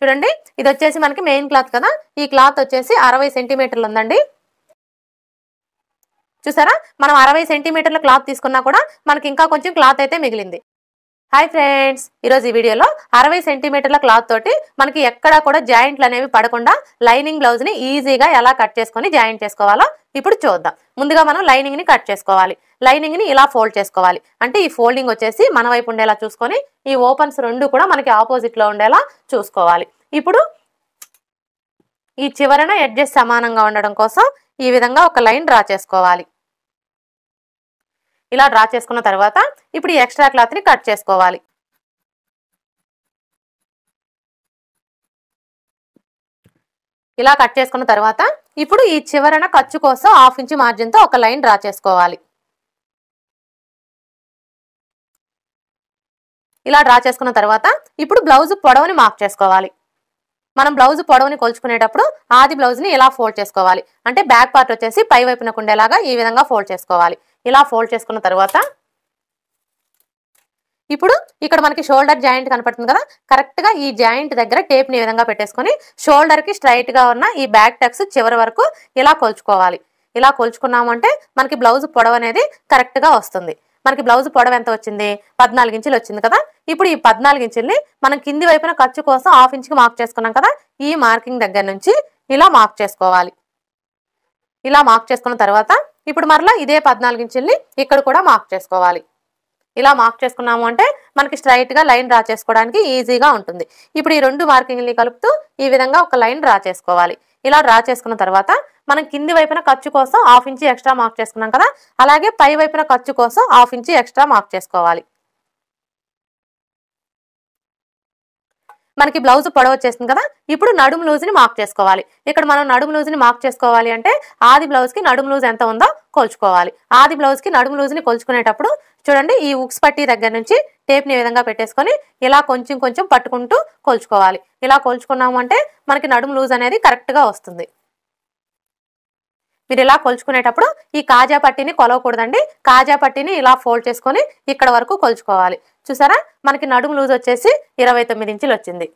చూడండి ఇది వచ్చేసి మనకి మెయిన్ క్లాత్ కదా ఈ క్లాత్ వచ్చేసి అరవై సెంటీమీటర్లు ఉందండి చూసారా మనం అరవై సెంటీమీటర్ల క్లాత్ తీసుకున్నా కూడా మనకి ఇంకా కొంచెం క్లాత్ అయితే మిగిలింది హాయ్ ఫ్రెండ్స్ ఈరోజు ఈ వీడియోలో అరవై సెంటీమీటర్ల క్లాత్ తోటి మనకి ఎక్కడా కూడా జాయింట్లు అనేవి పడకుండా లైనింగ్ బ్లౌజ్ని ఈజీగా ఎలా కట్ చేసుకొని జాయింట్ చేసుకోవాలో ఇప్పుడు చూద్దాం ముందుగా మనం లైనింగ్ని కట్ చేసుకోవాలి లైనింగ్ని ఇలా ఫోల్డ్ చేసుకోవాలి అంటే ఈ ఫోల్డింగ్ వచ్చేసి మన వైపు ఉండేలా చూసుకొని ఈ ఓపెన్స్ రెండు కూడా మనకి ఆపోజిట్లో ఉండేలా చూసుకోవాలి ఇప్పుడు ఈ చివరన ఎడ్జెస్ సమానంగా ఉండడం కోసం ఈ విధంగా ఒక లైన్ డ్రా చేసుకోవాలి ఇలా డ్రా చేసుకున్న తర్వాత ఇప్పుడు ఈ ఎక్స్ట్రా క్లాత్ని కట్ చేసుకోవాలి ఇలా కట్ చేసుకున్న తర్వాత ఇప్పుడు ఈ చివరన ఖర్చు కోసం హాఫ్ ఇంచ్ మార్జిన్తో ఒక లైన్ డ్రా చేసుకోవాలి ఇలా డ్రా చేసుకున్న తర్వాత ఇప్పుడు బ్లౌజ్ పొడవుని మార్క్ చేసుకోవాలి మనం బ్లౌజ్ పొడవుని కొలుచుకునేటప్పుడు ఆది బ్లౌజ్ని ఇలా ఫోల్డ్ చేసుకోవాలి అంటే బ్యాక్ పార్ట్ వచ్చేసి పై వైపున ఉండేలాగా ఈ విధంగా ఫోల్డ్ చేసుకోవాలి ఇలా ఫోల్డ్ చేసుకున్న తర్వాత ఇప్పుడు ఇక్కడ మనకి షోల్డర్ జాయింట్ కనపడుతుంది కదా కరెక్ట్గా ఈ జాయింట్ దగ్గర టేప్ని ఈ విధంగా పెట్టేసుకొని షోల్డర్కి స్ట్రైట్గా ఉన్న ఈ బ్యాక్ టక్స్ చివరి వరకు ఇలా కొలుచుకోవాలి ఇలా కొలుచుకున్నామంటే మనకి బ్లౌజ్ పొడవు అనేది కరెక్ట్గా వస్తుంది మనకి బ్లౌజ్ పొడవ ఎంత వచ్చింది పద్నాలుగు ఇంచులు వచ్చింది కదా ఇప్పుడు ఈ పద్నాలుగు ఇంచుల్ని మనం కింది వైపున ఖర్చు కోసం హాఫ్ ఇంచ్కి మార్క్ చేసుకున్నాం కదా ఈ మార్కింగ్ దగ్గర నుంచి ఇలా మార్క్ చేసుకోవాలి ఇలా మార్క్ చేసుకున్న తర్వాత ఇప్పుడు మరలా ఇదే పద్నాలుగు ఇంచుల్ని ఇక్కడ కూడా మార్క్ చేసుకోవాలి ఇలా మార్క్ చేసుకున్నాము అంటే మనకి స్ట్రైట్గా లైన్ డ్రా చేసుకోవడానికి ఈజీగా ఉంటుంది ఇప్పుడు ఈ రెండు మార్కింగ్ని కలుపుతూ ఈ విధంగా ఒక లైన్ డ్రా చేసుకోవాలి ఇలా డ్రా చేసుకున్న తర్వాత మనం కింది వైపున ఖర్చు కోసం హాఫ్ ఇంచి ఎక్స్ట్రా మార్క్ చేసుకున్నాం కదా అలాగే పై వైపున ఖర్చు కోసం హాఫ్ ఇంచి ఎక్స్ట్రా మార్క్ చేసుకోవాలి మనకి బ్లౌజ్ పొడవ వచ్చేసింది కదా ఇప్పుడు నడుము లూజ్ని మార్క్ చేసుకోవాలి ఇక్కడ మనం నడుము లూజ్ని మార్క్ చేసుకోవాలి అంటే ఆది బ్లౌజ్కి నడుము లూజ్ ఎంత ఉందో కొలుచుకోవాలి ఆది బ్లౌజ్కి నడుము లూజ్ని కొలుచుకునేటప్పుడు చూడండి ఈ ఉక్స్ పట్టి దగ్గర నుంచి టేప్ని ఈ విధంగా పెట్టేసుకొని ఇలా కొంచెం కొంచెం పట్టుకుంటూ కొల్చుకోవాలి ఇలా కోల్చుకున్నాము అంటే మనకి నడుము లూజ్ అనేది కరెక్ట్గా వస్తుంది మీరు ఇలా కొలుచుకునేటప్పుడు ఈ కాజా పట్టీని కొలవకూడదండి కాజా పట్టీని ఇలా ఫోల్డ్ చేసుకొని ఇక్కడ వరకు కొలుచుకోవాలి చూసారా మనకి నడుము లూజ్ వచ్చేసి ఇరవై ఇంచులు వచ్చింది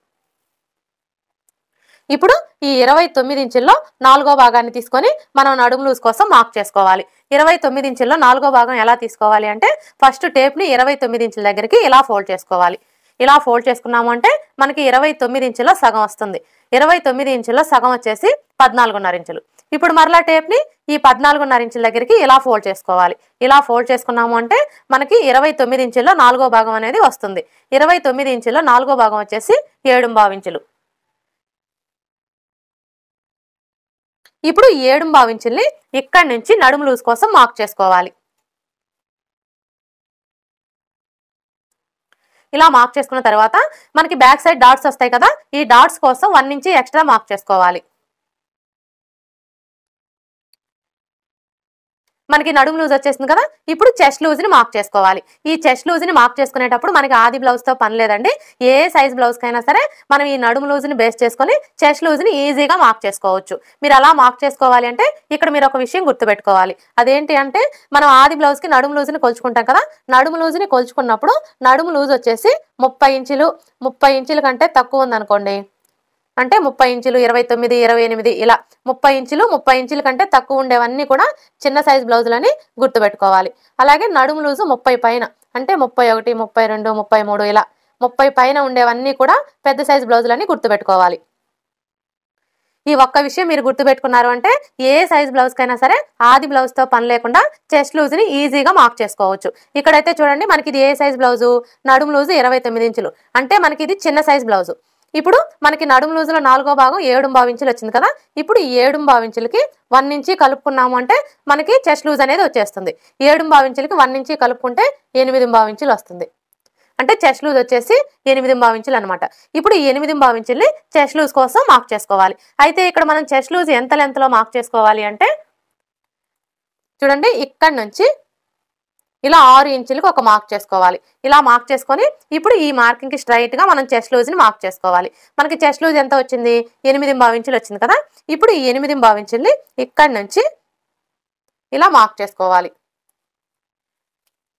ఇప్పుడు ఈ ఇరవై తొమ్మిది ఇంచుల్లో నాలుగో భాగాన్ని తీసుకొని మనం నడుము లూజ్ కోసం మార్క్ చేసుకోవాలి ఇరవై తొమ్మిది ఇంచుల్లో నాలుగో భాగం ఎలా తీసుకోవాలి అంటే ఫస్ట్ టేప్ని ఇరవై తొమ్మిది ఇంచుల దగ్గరికి ఇలా ఫోల్డ్ చేసుకోవాలి ఇలా ఫోల్డ్ చేసుకున్నాము అంటే మనకి ఇరవై తొమ్మిది ఇంచుల సగం వస్తుంది ఇరవై తొమ్మిది ఇంచుల సగం వచ్చేసి పద్నాలుగున్నర ఇంచులు ఇప్పుడు మరలా టేప్ని ఈ పద్నాలుగున్నర ఇంచుల దగ్గరికి ఇలా ఫోల్డ్ చేసుకోవాలి ఇలా ఫోల్డ్ చేసుకున్నాము అంటే మనకి ఇరవై తొమ్మిది ఇంచుల్లో నాలుగో భాగం అనేది వస్తుంది ఇరవై తొమ్మిది ఇంచుల్లో నాలుగో భాగం వచ్చేసి ఏడు ఇంచులు ఇప్పుడు ఏడు భావించుల్ని ఇక్కడి నుంచి నడుము లూజ్ కోసం మార్క్ చేసుకోవాలి ఇలా మార్క్ చేసుకున్న తర్వాత మనకి బ్యాక్ సైడ్ డాట్స్ వస్తాయి కదా ఈ డాట్స్ కోసం వన్ నుంచి ఎక్స్ట్రా మార్క్ చేసుకోవాలి మనకి నడుము లూజ్ వచ్చేసింది కదా ఇప్పుడు చెస్ట్ లూజ్ని మార్క్ చేసుకోవాలి ఈ చెస్ట్ లూజ్ని మార్క్ చేసుకునేటప్పుడు మనకి ఆది బ్లౌజ్తో పని లేదండి ఏ సైజ్ బ్లౌజ్కైనా సరే మనం ఈ నడుము లూజ్ని బేస్ చేసుకొని చెస్ట్ లూజ్ని ఈజీగా మార్క్ చేసుకోవచ్చు మీరు అలా మార్క్ చేసుకోవాలి అంటే ఇక్కడ మీరు ఒక విషయం గుర్తుపెట్టుకోవాలి అదేంటి అంటే మనం ఆది బ్లౌజ్కి నడుము లూజ్ని కొలుచుకుంటాం కదా నడుము లూజ్ని కొలుచుకున్నప్పుడు నడుము లూజ్ వచ్చేసి ముప్పై ఇంచులు ముప్పై ఇంచుల కంటే తక్కువ ఉందనుకోండి అంటే ముప్పై ఇంచులు ఇరవై తొమ్మిది ఇరవై ఎనిమిది ఇలా ముప్పై ఇంచులు ముప్పై ఇంచుల కంటే తక్కువ ఉండేవన్నీ కూడా చిన్న సైజ్ బ్లౌజులని గుర్తుపెట్టుకోవాలి అలాగే నడుము లూజు ముప్పై పైన అంటే ముప్పై ఒకటి ముప్పై రెండు ముప్పై మూడు ఇలా ముప్పై పైన ఉండేవన్నీ కూడా పెద్ద సైజ్ బ్లౌజులని గుర్తుపెట్టుకోవాలి ఈ ఒక్క విషయం మీరు గుర్తుపెట్టుకున్నారు అంటే ఏ సైజ్ బ్లౌజ్కైనా సరే ఆది బ్లౌజ్తో పని లేకుండా చెస్ట్ లూజ్ని ఈజీగా మార్క్ చేసుకోవచ్చు ఇక్కడైతే చూడండి మనకి ఇది ఏ సైజ్ బ్లౌజు నడుము లూజు ఇరవై ఇంచులు అంటే మనకి ఇది చిన్న సైజ్ బ్లౌజు ఇప్పుడు మనకి నడుము లూజులో నాలుగో భాగం ఏడు భావించులు వచ్చింది కదా ఇప్పుడు ఈ ఏడు భావించులకి వన్ నుంచి కలుపుకున్నాము అంటే మనకి చెస్ట్ లూజ్ అనేది వచ్చేస్తుంది ఏడు భావించులకి వన్ నుంచి కలుపుకుంటే ఎనిమిది భావించులు వస్తుంది అంటే చెస్ట్ లూజ్ వచ్చేసి ఎనిమిది భావించులు అనమాట ఇప్పుడు ఎనిమిది భావించుల్ని చెస్ట్ లూజ్ కోసం మార్క్ చేసుకోవాలి అయితే ఇక్కడ మనం చెస్ట్ లూజ్ ఎంత లెంత్లో మార్క్ చేసుకోవాలి అంటే చూడండి ఇక్కడ నుంచి ఇలా ఆరు ఇంచులకు ఒక మార్క్ చేసుకోవాలి ఇలా మార్క్ చేసుకొని ఇప్పుడు ఈ మార్కింగ్కి స్ట్రైట్గా మనం చెస్ట్ లూజ్ని మార్క్ చేసుకోవాలి మనకి చెస్ట్ లూజ్ ఎంత వచ్చింది ఎనిమిది భావించులు వచ్చింది కదా ఇప్పుడు ఈ ఎనిమిది ఇంచుల్ని ఇక్కడి నుంచి ఇలా మార్క్ చేసుకోవాలి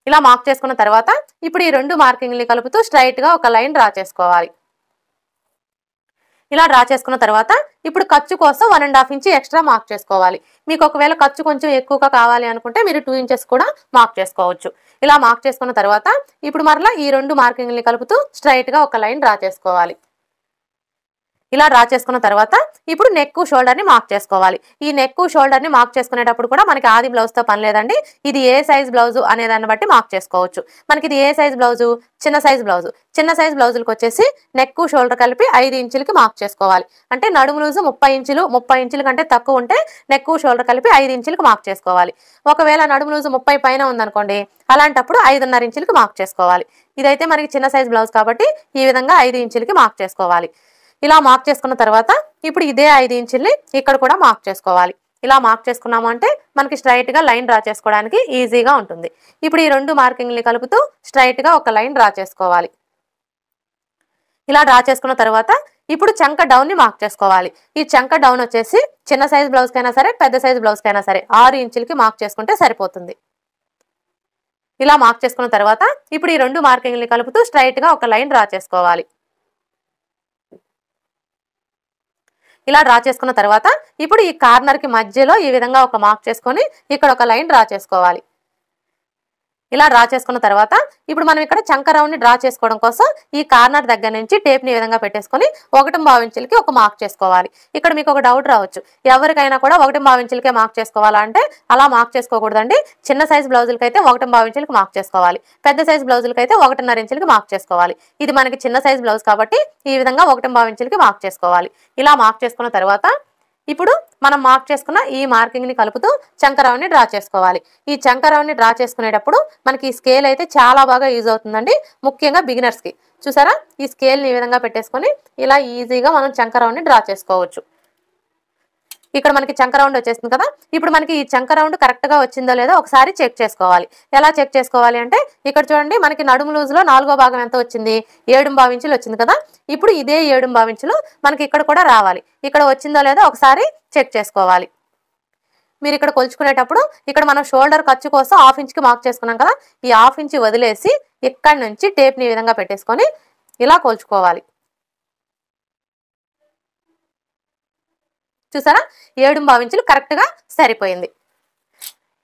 ఇలా మార్క్ చేసుకున్న తర్వాత ఇప్పుడు ఈ రెండు మార్కింగ్ని కలుపుతూ స్ట్రైట్గా ఒక లైన్ డ్రా చేసుకోవాలి ఇలా డ్రా చేసుకున్న తర్వాత ఇప్పుడు ఖర్చు కోసం one and half inch extra mark చేసుకోవాలి మీకు ఒకవేళ ఖర్చు కొంచెం ఎక్కువగా కావాలి అనుకుంటే మీరు టూ ఇంచెస్ కూడా మార్క్ చేసుకోవచ్చు ఇలా మార్క్ చేసుకున్న తర్వాత ఇప్పుడు మరలా ఈ రెండు మార్కింగ్ని కలుపుతూ స్ట్రైట్గా ఒక లైన్ డ్రా చేసుకోవాలి ఇలా డ్రా చేసుకున్న తర్వాత ఇప్పుడు నెక్ షోల్డర్ని మార్క్ చేసుకోవాలి ఈ నెక్ షోల్డర్ని మార్క్ చేసుకునేటప్పుడు కూడా మనకి ఆది బ్లౌజ్తో పని లేదండి ఇది ఏ సైజ్ బ్లౌజు అనే దాన్ని బట్టి మార్క్ చేసుకోవచ్చు మనకి ఇది ఏ సైజ్ బ్లౌజు చిన్న సైజ్ బ్లౌజు చిన్న సైజ్ బ్లౌజులకు వచ్చేసి నెక్ షోల్డర్ కలిపి ఐదు ఇంచులకి మార్క్ చేసుకోవాలి అంటే నడుము లూజు ముప్పై ఇంచులు ముప్పై ఇంచుల కంటే తక్కువ ఉంటే నెక్ షోల్డర్ కలిపి ఐదు ఇంచులకు మార్క్ చేసుకోవాలి ఒకవేళ నడుము లూజు ముప్పై పైన ఉందనుకోండి అలాంటప్పుడు ఐదున్నర ఇంచులకి మార్క్ చేసుకోవాలి ఇదైతే మనకి చిన్న సైజ్ బ్లౌజ్ కాబట్టి ఈ విధంగా ఐదు ఇంచులకి మార్క్ చేసుకోవాలి ఇలా మార్క్ చేసుకున్న తర్వాత ఇప్పుడు ఇదే ఐదు ఇంచుల్ని ఇక్కడ కూడా మార్క్ చేసుకోవాలి ఇలా మార్క్ చేసుకున్నాము అంటే మనకి స్ట్రైట్గా లైన్ డ్రా చేసుకోవడానికి ఈజీగా ఉంటుంది ఇప్పుడు ఈ రెండు మార్కింగ్ని కలుపుతూ స్ట్రైట్గా ఒక లైన్ డ్రా చేసుకోవాలి ఇలా డ్రా చేసుకున్న తర్వాత ఇప్పుడు చంక డౌన్ని మార్క్ చేసుకోవాలి ఈ చంక డౌన్ వచ్చేసి చిన్న సైజ్ బ్లౌజ్కైనా సరే పెద్ద సైజ్ బ్లౌజ్కైనా సరే ఆరు ఇంచులకి మార్క్ చేసుకుంటే సరిపోతుంది ఇలా మార్క్ చేసుకున్న తర్వాత ఇప్పుడు ఈ రెండు మార్కింగ్ని కలుపుతూ స్ట్రైట్గా ఒక లైన్ డ్రా చేసుకోవాలి ఇలా డ్రా చేసుకున్న తర్వాత ఇప్పుడు ఈ కార్నర్కి మధ్యలో ఈ విధంగా ఒక మార్క్ చేసుకొని ఇక్కడ ఒక లైన్ డ్రా చేసుకోవాలి ఇలా డ్రా చేసుకున్న తర్వాత ఇప్పుడు మనం ఇక్కడ చంక డ్రా చేసుకోవడం కోసం ఈ కార్నర్ దగ్గర నుంచి టేప్ని విధంగా పెట్టేసుకొని ఒకటి భావించులకి ఒక మార్క్ చేసుకోవాలి ఇక్కడ మీకు ఒక డౌట్ రావచ్చు ఎవరికైనా కూడా ఒకటి భావించులకే మార్క్ చేసుకోవాలంటే అలా మార్క్ చేసుకోకూడదండి చిన్న సైజ్ బ్లౌజులకి అయితే ఒకటి భావించులకి మార్క్ చేసుకోవాలి పెద్ద సైజ్ బ్లౌజులకి అయితే ఒకటిన్నర ఇంచులకి మార్క్ చేసుకోవాలి ఇది మనకి చిన్న సైజ్ బ్లౌజ్ కాబట్టి ఈ విధంగా ఒకటి భావించులకి మార్క్ చేసుకోవాలి ఇలా మార్క్ చేసుకున్న తర్వాత ఇప్పుడు మనం మార్క్ చేసుకున్న ఈ మార్కింగ్ని కలుపుతూ చంకరావుని డ్రా చేసుకోవాలి ఈ చంకరావుని డ్రా చేసుకునేటప్పుడు మనకి ఈ స్కేల్ అయితే చాలా బాగా యూజ్ అవుతుందండి ముఖ్యంగా బిగినర్స్కి చూసారా ఈ స్కేల్ని ఈ విధంగా పెట్టేసుకొని ఇలా ఈజీగా మనం చంకరావుని డ్రా చేసుకోవచ్చు ఇక్కడ మనకి చంక రౌండ్ వచ్చేసింది కదా ఇప్పుడు మనకి ఈ చంక రౌండ్ కరెక్ట్గా వచ్చిందో లేదో ఒకసారి చెక్ చేసుకోవాలి ఎలా చెక్ చేసుకోవాలి అంటే ఇక్కడ చూడండి మనకి నడుము లో నాలుగో భాగం ఎంత వచ్చింది ఏడు భావించులు వచ్చింది కదా ఇప్పుడు ఇదే ఏడు భావించులు మనకి ఇక్కడ కూడా రావాలి ఇక్కడ వచ్చిందో లేదో ఒకసారి చెక్ చేసుకోవాలి మీరు ఇక్కడ కొలుచుకునేటప్పుడు ఇక్కడ మనం షోల్డర్ ఖర్చు కోసం హాఫ్ ఇంచ్కి మార్క్ చేసుకున్నాం కదా ఈ హాఫ్ ఇంచ్ వదిలేసి ఇక్కడ నుంచి టేప్ని ఈ విధంగా పెట్టేసుకొని ఇలా కొలుచుకోవాలి చూసారా ఏడు భావించులు కరెక్ట్గా సరిపోయింది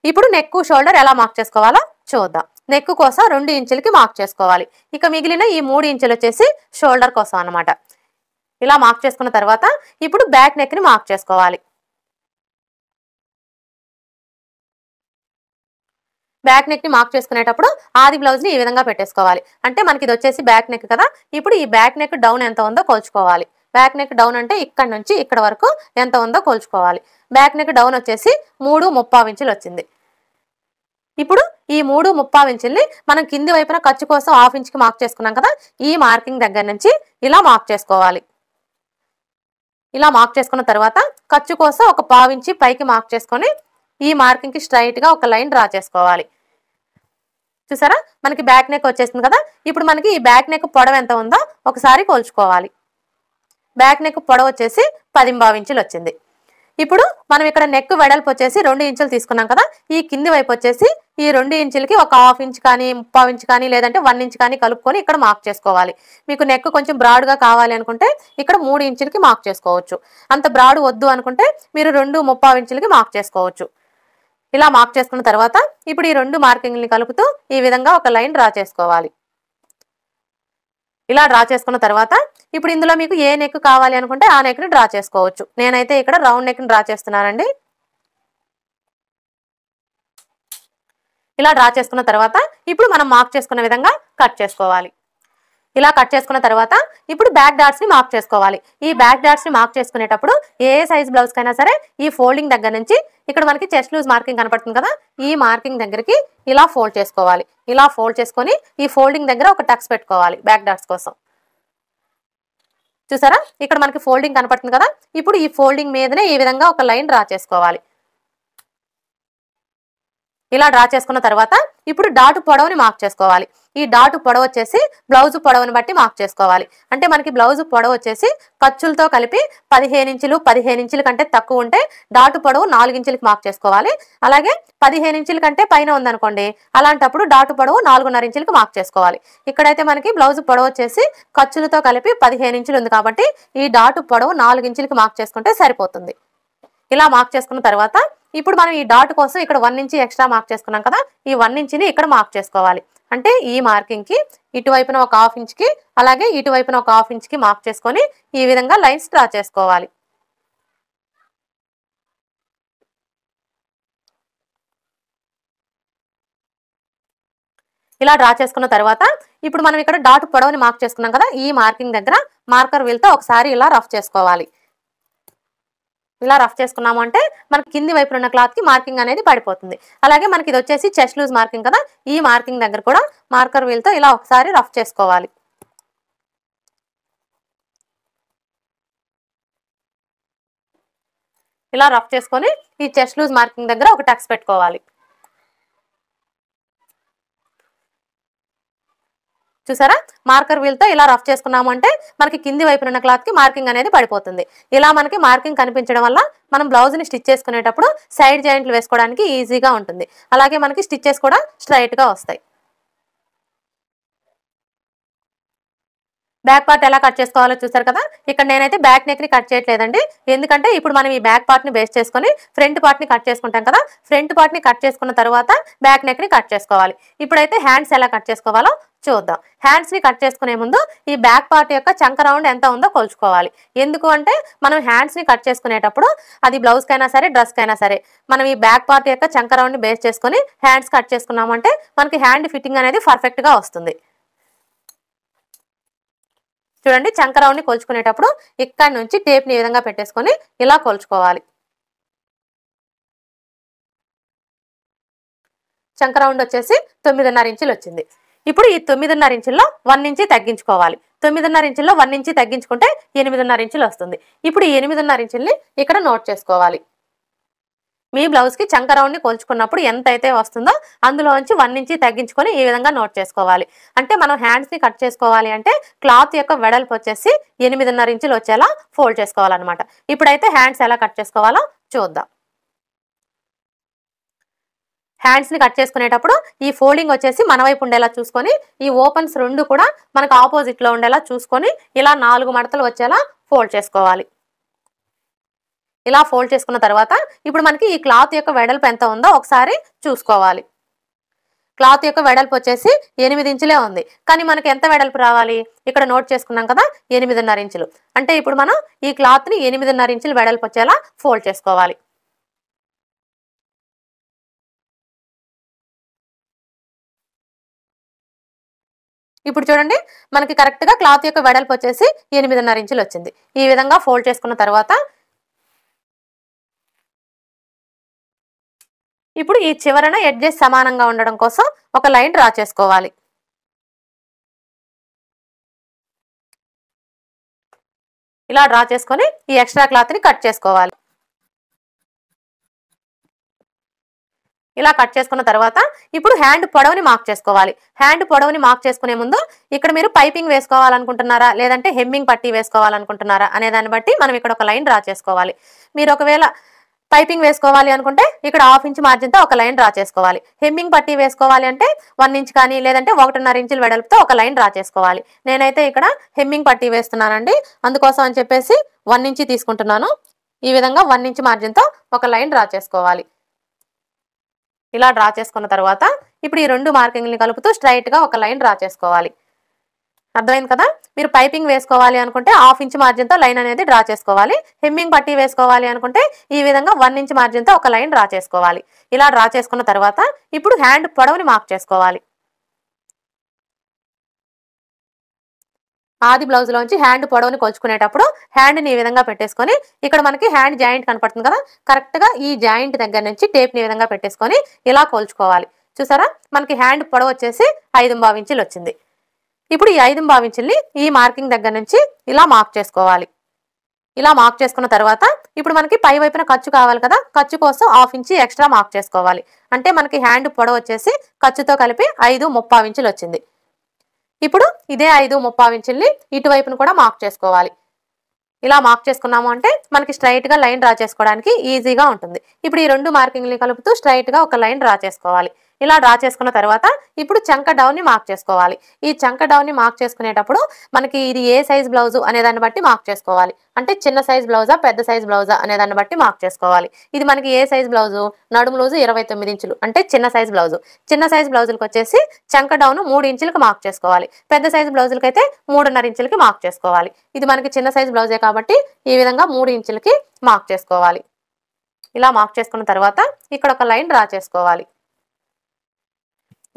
ఇప్పుడు నెక్ షోల్డర్ ఎలా మార్క్ చేసుకోవాలో చూద్దాం నెక్ కోసం రెండు ఇంచులకి మార్క్ చేసుకోవాలి ఇక మిగిలిన ఈ మూడు ఇంచులు వచ్చేసి షోల్డర్ కోసం అనమాట ఇలా మార్క్ చేసుకున్న తర్వాత ఇప్పుడు బ్యాక్ నెక్ని మార్క్ చేసుకోవాలి బ్యాక్ నెక్ని మార్క్ చేసుకునేటప్పుడు ఆది బ్లౌజ్ని ఈ విధంగా పెట్టేసుకోవాలి అంటే మనకి ఇది వచ్చేసి బ్యాక్ నెక్ కదా ఇప్పుడు ఈ బ్యాక్ నెక్ డౌన్ ఎంత ఉందో కోల్చుకోవాలి బ్యాక్ నెక్ డౌన్ అంటే ఇక్కడ నుంచి ఇక్కడ వరకు ఎంత ఉందో కోల్చుకోవాలి బ్యాక్ నెక్ డౌన్ వచ్చేసి మూడు ముప్పావు ఇంచులు వచ్చింది ఇప్పుడు ఈ మూడు ముప్పావు ఇంచుల్ని మనం కింది వైపున ఖర్చు కోసం హాఫ్ ఇంచ్కి మార్క్ చేసుకున్నాం కదా ఈ మార్కింగ్ దగ్గర నుంచి ఇలా మార్క్ చేసుకోవాలి ఇలా మార్క్ చేసుకున్న తర్వాత ఖర్చు కోసం ఒక పావించి పైకి మార్క్ చేసుకొని ఈ మార్కింగ్కి స్ట్రైట్గా ఒక లైన్ డ్రా చేసుకోవాలి చూసారా మనకి బ్యాక్ నెక్ వచ్చేసింది కదా ఇప్పుడు మనకి ఈ బ్యాక్ నెక్ పొడవ ఎంత ఉందో ఒకసారి కోల్చుకోవాలి బ్యాక్ నెక్ పొడవ వచ్చేసి పదింబావు ఇంచులు వచ్చింది ఇప్పుడు మనం ఇక్కడ నెక్ వెడల్పు వచ్చేసి రెండు ఇంచులు తీసుకున్నాం కదా ఈ కింది వైపు వచ్చేసి ఈ రెండు ఇంచులకి ఒక హాఫ్ ఇంచ్ కానీ ముప్పావు ఇంచ్ కానీ లేదంటే వన్ ఇంచ్ కానీ కలుపుకొని ఇక్కడ మార్క్ చేసుకోవాలి మీకు నెక్ కొంచెం బ్రాడ్గా కావాలి అనుకుంటే ఇక్కడ మూడు ఇంచులకి మార్క్ చేసుకోవచ్చు అంత బ్రాడ్ వద్దు అనుకుంటే మీరు రెండు ముప్పావు ఇంచులకి మార్క్ చేసుకోవచ్చు ఇలా మార్క్ చేసుకున్న తర్వాత ఇప్పుడు ఈ రెండు మార్కింగ్ని కలుపుతూ ఈ విధంగా ఒక లైన్ డ్రా చేసుకోవాలి ఇలా డ్రా చేసుకున్న తర్వాత ఇప్పుడు ఇందులో మీకు ఏ నెక్ కావాలి అనుకుంటే ఆ నెక్ని డ్రా చేసుకోవచ్చు నేనైతే ఇక్కడ రౌండ్ నెక్ని డ్రా చేస్తున్నానండి ఇలా డ్రా చేసుకున్న తర్వాత ఇప్పుడు మనం మార్క్ చేసుకున్న విధంగా కట్ చేసుకోవాలి ఇలా కట్ చేసుకున్న తర్వాత ఇప్పుడు బ్యాక్ ని మార్క్ చేసుకోవాలి ఈ బ్యాక్ ని మార్క్ చేసుకునేటప్పుడు ఏ సైజ్ కైనా సరే ఈ ఫోల్డింగ్ దగ్గర నుంచి ఇక్కడ మనకి చెస్ట్ లూజ్ మార్కింగ్ కనపడుతుంది కదా ఈ మార్కింగ్ దగ్గరికి ఇలా ఫోల్డ్ చేసుకోవాలి ఇలా ఫోల్డ్ చేసుకొని ఈ ఫోల్డింగ్ దగ్గర ఒక టక్స్ పెట్టుకోవాలి బ్యాక్ డాట్స్ కోసం చూసారా ఇక్కడ మనకి ఫోల్డింగ్ కనపడుతుంది కదా ఇప్పుడు ఈ ఫోల్డింగ్ మీదనే ఈ విధంగా ఒక లైన్ డ్రా చేసుకోవాలి ఇలా డ్రా చేసుకున్న తర్వాత ఇప్పుడు డాటు పొడవుని మార్క్ చేసుకోవాలి ఈ డాటు పొడవ వచ్చేసి బ్లౌజ్ పొడవుని బట్టి మార్క్ చేసుకోవాలి అంటే మనకి బ్లౌజ్ పొడవ వచ్చేసి ఖర్చులతో కలిపి పదిహేను ఇంచులు పదిహేను ఇంచుల కంటే తక్కువ ఉంటే డాటు పొడవు నాలుగు ఇంచులకి మార్క్ చేసుకోవాలి అలాగే పదిహేను ఇంచుల కంటే పైన ఉందనుకోండి అలాంటప్పుడు డాటు పొడవు నాలుగున్నర ఇంచులకి మార్క్ చేసుకోవాలి ఇక్కడైతే మనకి బ్లౌజ్ పొడవ వచ్చేసి ఖర్చులతో కలిపి పదిహేను ఇంచులు ఉంది కాబట్టి ఈ డాటు పొడవు నాలుగు ఇంచులకి మార్క్ చేసుకుంటే సరిపోతుంది ఇలా మార్క్ చేసుకున్న తర్వాత ఇప్పుడు మనం ఈ డాట్ కోసం ఇక్కడ వన్ ఇంచి ఎక్స్ట్రా మార్క్ చేసుకున్నాం కదా ఈ వన్ ఇంచిని ఇక్కడ మార్క్ చేసుకోవాలి అంటే ఈ మార్కింగ్కి ఇటువైపున ఒక హాఫ్ ఇంచ్కి అలాగే ఇటువైపున ఒక హాఫ్ ఇంచ్కి మార్క్ చేసుకొని ఈ విధంగా లైన్స్ డ్రా చేసుకోవాలి ఇలా డ్రా చేసుకున్న తర్వాత ఇప్పుడు మనం ఇక్కడ డాట్ పొడవుని మార్క్ చేసుకున్నాం కదా ఈ మార్కింగ్ దగ్గర మార్కర్ వీల్తో ఒకసారి ఇలా రఫ్ చేసుకోవాలి ఇలా రఫ్ చేసుకున్నాము అంటే మనకి కింది వైపున ఉన్న క్లాత్కి మార్కింగ్ అనేది పడిపోతుంది అలాగే మనకి ఇది వచ్చేసి చెస్ లూజ్ మార్కింగ్ కదా ఈ మార్కింగ్ దగ్గర కూడా మార్కర్ వీల్తో ఇలా ఒకసారి రఫ్ చేసుకోవాలి ఇలా రఫ్ చేసుకొని ఈ చెస్ట్ లూజ్ మార్కింగ్ దగ్గర ఒక టక్స్ పెట్టుకోవాలి చూసారా మార్కర్ వీల్తో ఇలా రఫ్ చేసుకున్నాము అంటే మనకి కింది వైపున ఉన్న క్లాత్కి మార్కింగ్ అనేది పడిపోతుంది ఇలా మనకి మార్కింగ్ కనిపించడం వల్ల మనం బ్లౌజ్ని స్టిచ్ చేసుకునేటప్పుడు సైడ్ జాయింట్లు వేసుకోవడానికి ఈజీగా ఉంటుంది అలాగే మనకి స్టిచ్చెస్ కూడా స్ట్రైట్గా వస్తాయి బ్యాక్ పార్ట్ ఎలా కట్ చేసుకోవాలో చూసారు కదా ఇక్కడ నేనైతే బ్యాక్ నెక్ని కట్ చేయట్లేదండి ఎందుకంటే ఇప్పుడు మనం ఈ బ్యాక్ పార్ట్ని బేస్ చేసుకొని ఫ్రంట్ పార్ట్ని కట్ చేసుకుంటాం కదా ఫ్రంట్ పార్ట్ని కట్ చేసుకున్న తర్వాత బ్యాక్ నెక్ని కట్ చేసుకోవాలి ఇప్పుడైతే హ్యాండ్స్ ఎలా కట్ చేసుకోవాలో చూద్దాం హ్యాండ్స్ని కట్ చేసుకునే ముందు ఈ బ్యాక్ పార్ట్ యొక్క చంక రౌండ్ ఎంత ఉందో కొలుచుకోవాలి ఎందుకు అంటే మనం హ్యాండ్స్ని కట్ చేసుకునేటప్పుడు అది కైనా సరే కైనా సరే మనం ఈ బ్యాక్ పార్ట్ యొక్క చంక రౌండ్ని బేస్ చేసుకుని హ్యాండ్స్ కట్ చేసుకున్నామంటే మనకి హ్యాండ్ ఫిట్టింగ్ అనేది పర్ఫెక్ట్గా వస్తుంది చూడండి చంక రౌండ్ని కొలుచుకునేటప్పుడు ఇక్కడ నుంచి టేప్ని ని విధంగా పెట్టేసుకొని ఇలా కొలుచుకోవాలి చంక రౌండ్ వచ్చేసి తొమ్మిదిన్నర ఇంచులు వచ్చింది ఇప్పుడు ఈ తొమ్మిదిన్నర ఇంచుల్లో వన్ ఇంచి తగ్గించుకోవాలి తొమ్మిదిన్నర ఇంచుల్లో వన్ ఇంచి తగ్గించుకుంటే ఎనిమిదిన్నర ఇంచులు వస్తుంది ఇప్పుడు ఈ ఎనిమిదిన్నర ఇంచుల్ని ఇక్కడ నోట్ చేసుకోవాలి మీ బ్లౌజ్కి చంకరౌండ్ని కొలుచుకున్నప్పుడు ఎంత అయితే వస్తుందో అందులోంచి వన్ ఇంచి తగ్గించుకొని ఈ విధంగా నోట్ చేసుకోవాలి అంటే మనం హ్యాండ్స్ని కట్ చేసుకోవాలి అంటే క్లాత్ యొక్క వెడల్పు వచ్చేసి ఎనిమిదిన్నర ఇంచులు వచ్చేలా ఫోల్డ్ చేసుకోవాలన్నమాట ఇప్పుడైతే హ్యాండ్స్ ఎలా కట్ చేసుకోవాలో చూద్దాం హ్యాండ్స్ని కట్ చేసుకునేటప్పుడు ఈ ఫోల్డింగ్ వచ్చేసి మన వైపు ఉండేలా చూసుకొని ఈ ఓపెన్స్ రెండు కూడా మనకు ఆపోజిట్లో ఉండేలా చూసుకొని ఇలా నాలుగు మడతలు వచ్చేలా ఫోల్డ్ చేసుకోవాలి ఇలా ఫోల్డ్ చేసుకున్న తర్వాత ఇప్పుడు మనకి ఈ క్లాత్ యొక్క వెడల్పు ఎంత ఉందో ఒకసారి చూసుకోవాలి క్లాత్ యొక్క వెడల్పు వచ్చేసి ఎనిమిది ఇంచులే ఉంది కానీ మనకి ఎంత వెడల్పు రావాలి ఇక్కడ నోట్ చేసుకున్నాం కదా ఎనిమిదిన్నర ఇంచులు అంటే ఇప్పుడు మనం ఈ క్లాత్ని ఎనిమిదిన్నర ఇంచులు వెడల్పు వచ్చేలా ఫోల్డ్ చేసుకోవాలి ఇప్పుడు చూడండి మనకి కరెక్ట్గా క్లాత్ యొక్క వెడల్పు వచ్చేసి ఎనిమిదిన్నర ఇంచులు వచ్చింది ఈ విధంగా ఫోల్డ్ చేసుకున్న తర్వాత ఇప్పుడు ఈ చివరన ఎడ్జెస్ సమానంగా ఉండడం కోసం ఒక లైన్ డ్రా చేసుకోవాలి ఇలా డ్రా చేసుకొని ఈ ఎక్స్ట్రా క్లాత్ని కట్ చేసుకోవాలి ఇలా కట్ చేసుకున్న తర్వాత ఇప్పుడు హ్యాండ్ పొడవుని మార్క్ చేసుకోవాలి హ్యాండ్ పొడవుని మార్క్ చేసుకునే ముందు ఇక్కడ మీరు పైపింగ్ వేసుకోవాలనుకుంటున్నారా లేదంటే హెమ్మింగ్ పట్టి వేసుకోవాలనుకుంటున్నారా అనే దాన్ని బట్టి మనం ఇక్కడ ఒక లైన్ డ్రా చేసుకోవాలి మీరు ఒకవేళ పైపింగ్ వేసుకోవాలి అనుకుంటే ఇక్కడ హాఫ్ ఇంచ్ మార్జిన్తో ఒక లైన్ డ్రా చేసుకోవాలి హెమ్మింగ్ పట్టి వేసుకోవాలి అంటే వన్ ఇంచ్ కానీ లేదంటే ఒకటిన్నర ఇంచుల వెడల్పుతో ఒక లైన్ డ్రా చేసుకోవాలి నేనైతే ఇక్కడ హెమ్మింగ్ పట్టి వేస్తున్నానండి అందుకోసం అని చెప్పేసి వన్ ఇంచ్ తీసుకుంటున్నాను ఈ విధంగా వన్ ఇంచ్ మార్జిన్తో ఒక లైన్ డ్రా చేసుకోవాలి ఇలా డ్రా చేసుకున్న తర్వాత ఇప్పుడు ఈ రెండు మార్కింగ్ని కలుపుతూ స్ట్రైట్గా ఒక లైన్ డ్రా చేసుకోవాలి అర్థమైంది కదా మీరు పైపింగ్ వేసుకోవాలి అనుకుంటే హాఫ్ ఇంచ్ మార్జిన్తో లైన్ అనేది డ్రా చేసుకోవాలి హెమ్మింగ్ పట్టీ వేసుకోవాలి అనుకుంటే ఈ విధంగా వన్ ఇంచ్ మార్జిన్తో ఒక లైన్ డ్రా చేసుకోవాలి ఇలా డ్రా చేసుకున్న తర్వాత ఇప్పుడు హ్యాండ్ పొడవుని మార్క్ చేసుకోవాలి ఆది బ్లౌజ్ లోంచి హ్యాండ్ పొడవుని కొలుచుకునేటప్పుడు హ్యాండ్ని ఈ విధంగా పెట్టేసుకొని ఇక్కడ మనకి హ్యాండ్ జాయింట్ కనపడుతుంది కదా కరెక్ట్ గా ఈ జాయింట్ దగ్గర నుంచి టేప్ని ని విధంగా పెట్టేసుకొని ఇలా కొలుచుకోవాలి చూసారా మనకి హ్యాండ్ పొడవు వచ్చేసి ఐదు ఇంచులు వచ్చింది ఇప్పుడు ఈ ఐదు ఇంచుల్ని ఈ మార్కింగ్ దగ్గర నుంచి ఇలా మార్క్ చేసుకోవాలి ఇలా మార్క్ చేసుకున్న తర్వాత ఇప్పుడు మనకి పై వైపున ఖర్చు కావాలి కదా ఖర్చు కోసం హాఫ్ ఇంచి ఎక్స్ట్రా మార్క్ చేసుకోవాలి అంటే మనకి హ్యాండ్ పొడవు వచ్చేసి ఖర్చుతో కలిపి ఐదు ముప్పా ఇంచులు వచ్చింది ఇప్పుడు ఇదే ఐదు ముప్పై ఇంచుల్ని ఇటువైపును కూడా మార్క్ చేసుకోవాలి ఇలా మార్క్ చేసుకున్నాము అంటే మనకి స్ట్రైట్గా లైన్ డ్రా చేసుకోవడానికి ఈజీగా ఉంటుంది ఇప్పుడు ఈ రెండు మార్కింగ్ని కలుపుతూ స్ట్రైట్గా ఒక లైన్ డ్రా చేసుకోవాలి ఇలా డ్రా చేసుకున్న తర్వాత ఇప్పుడు చంక డౌన్ని మార్క్ చేసుకోవాలి ఈ చంక డౌన్ని మార్క్ చేసుకునేటప్పుడు మనకి ఇది ఏ సైజ్ బ్లౌజు అనే దాన్ని బట్టి మార్క్ చేసుకోవాలి అంటే చిన్న సైజ్ బ్లౌజా పెద్ద సైజ్ బ్లౌజా అనే దాన్ని బట్టి మార్క్ చేసుకోవాలి ఇది మనకి ఏ సైజ్ బ్లౌజు నడుము లూజు ఇరవై తొమ్మిది ఇంచులు అంటే చిన్న సైజ్ బ్లౌజు చిన్న సైజ్ బ్లౌజులకు వచ్చేసి చంక డౌన్ మూడు ఇంచులకు మార్క్ చేసుకోవాలి పెద్ద సైజ్ బ్లౌజులకి అయితే మూడున్నర ఇంచులకి మార్క్ చేసుకోవాలి ఇది మనకి చిన్న సైజ్ బ్లౌజే కాబట్టి ఈ విధంగా మూడు ఇంచులకి మార్క్ చేసుకోవాలి ఇలా మార్క్ చేసుకున్న తర్వాత ఇక్కడ ఒక లైన్ డ్రా చేసుకోవాలి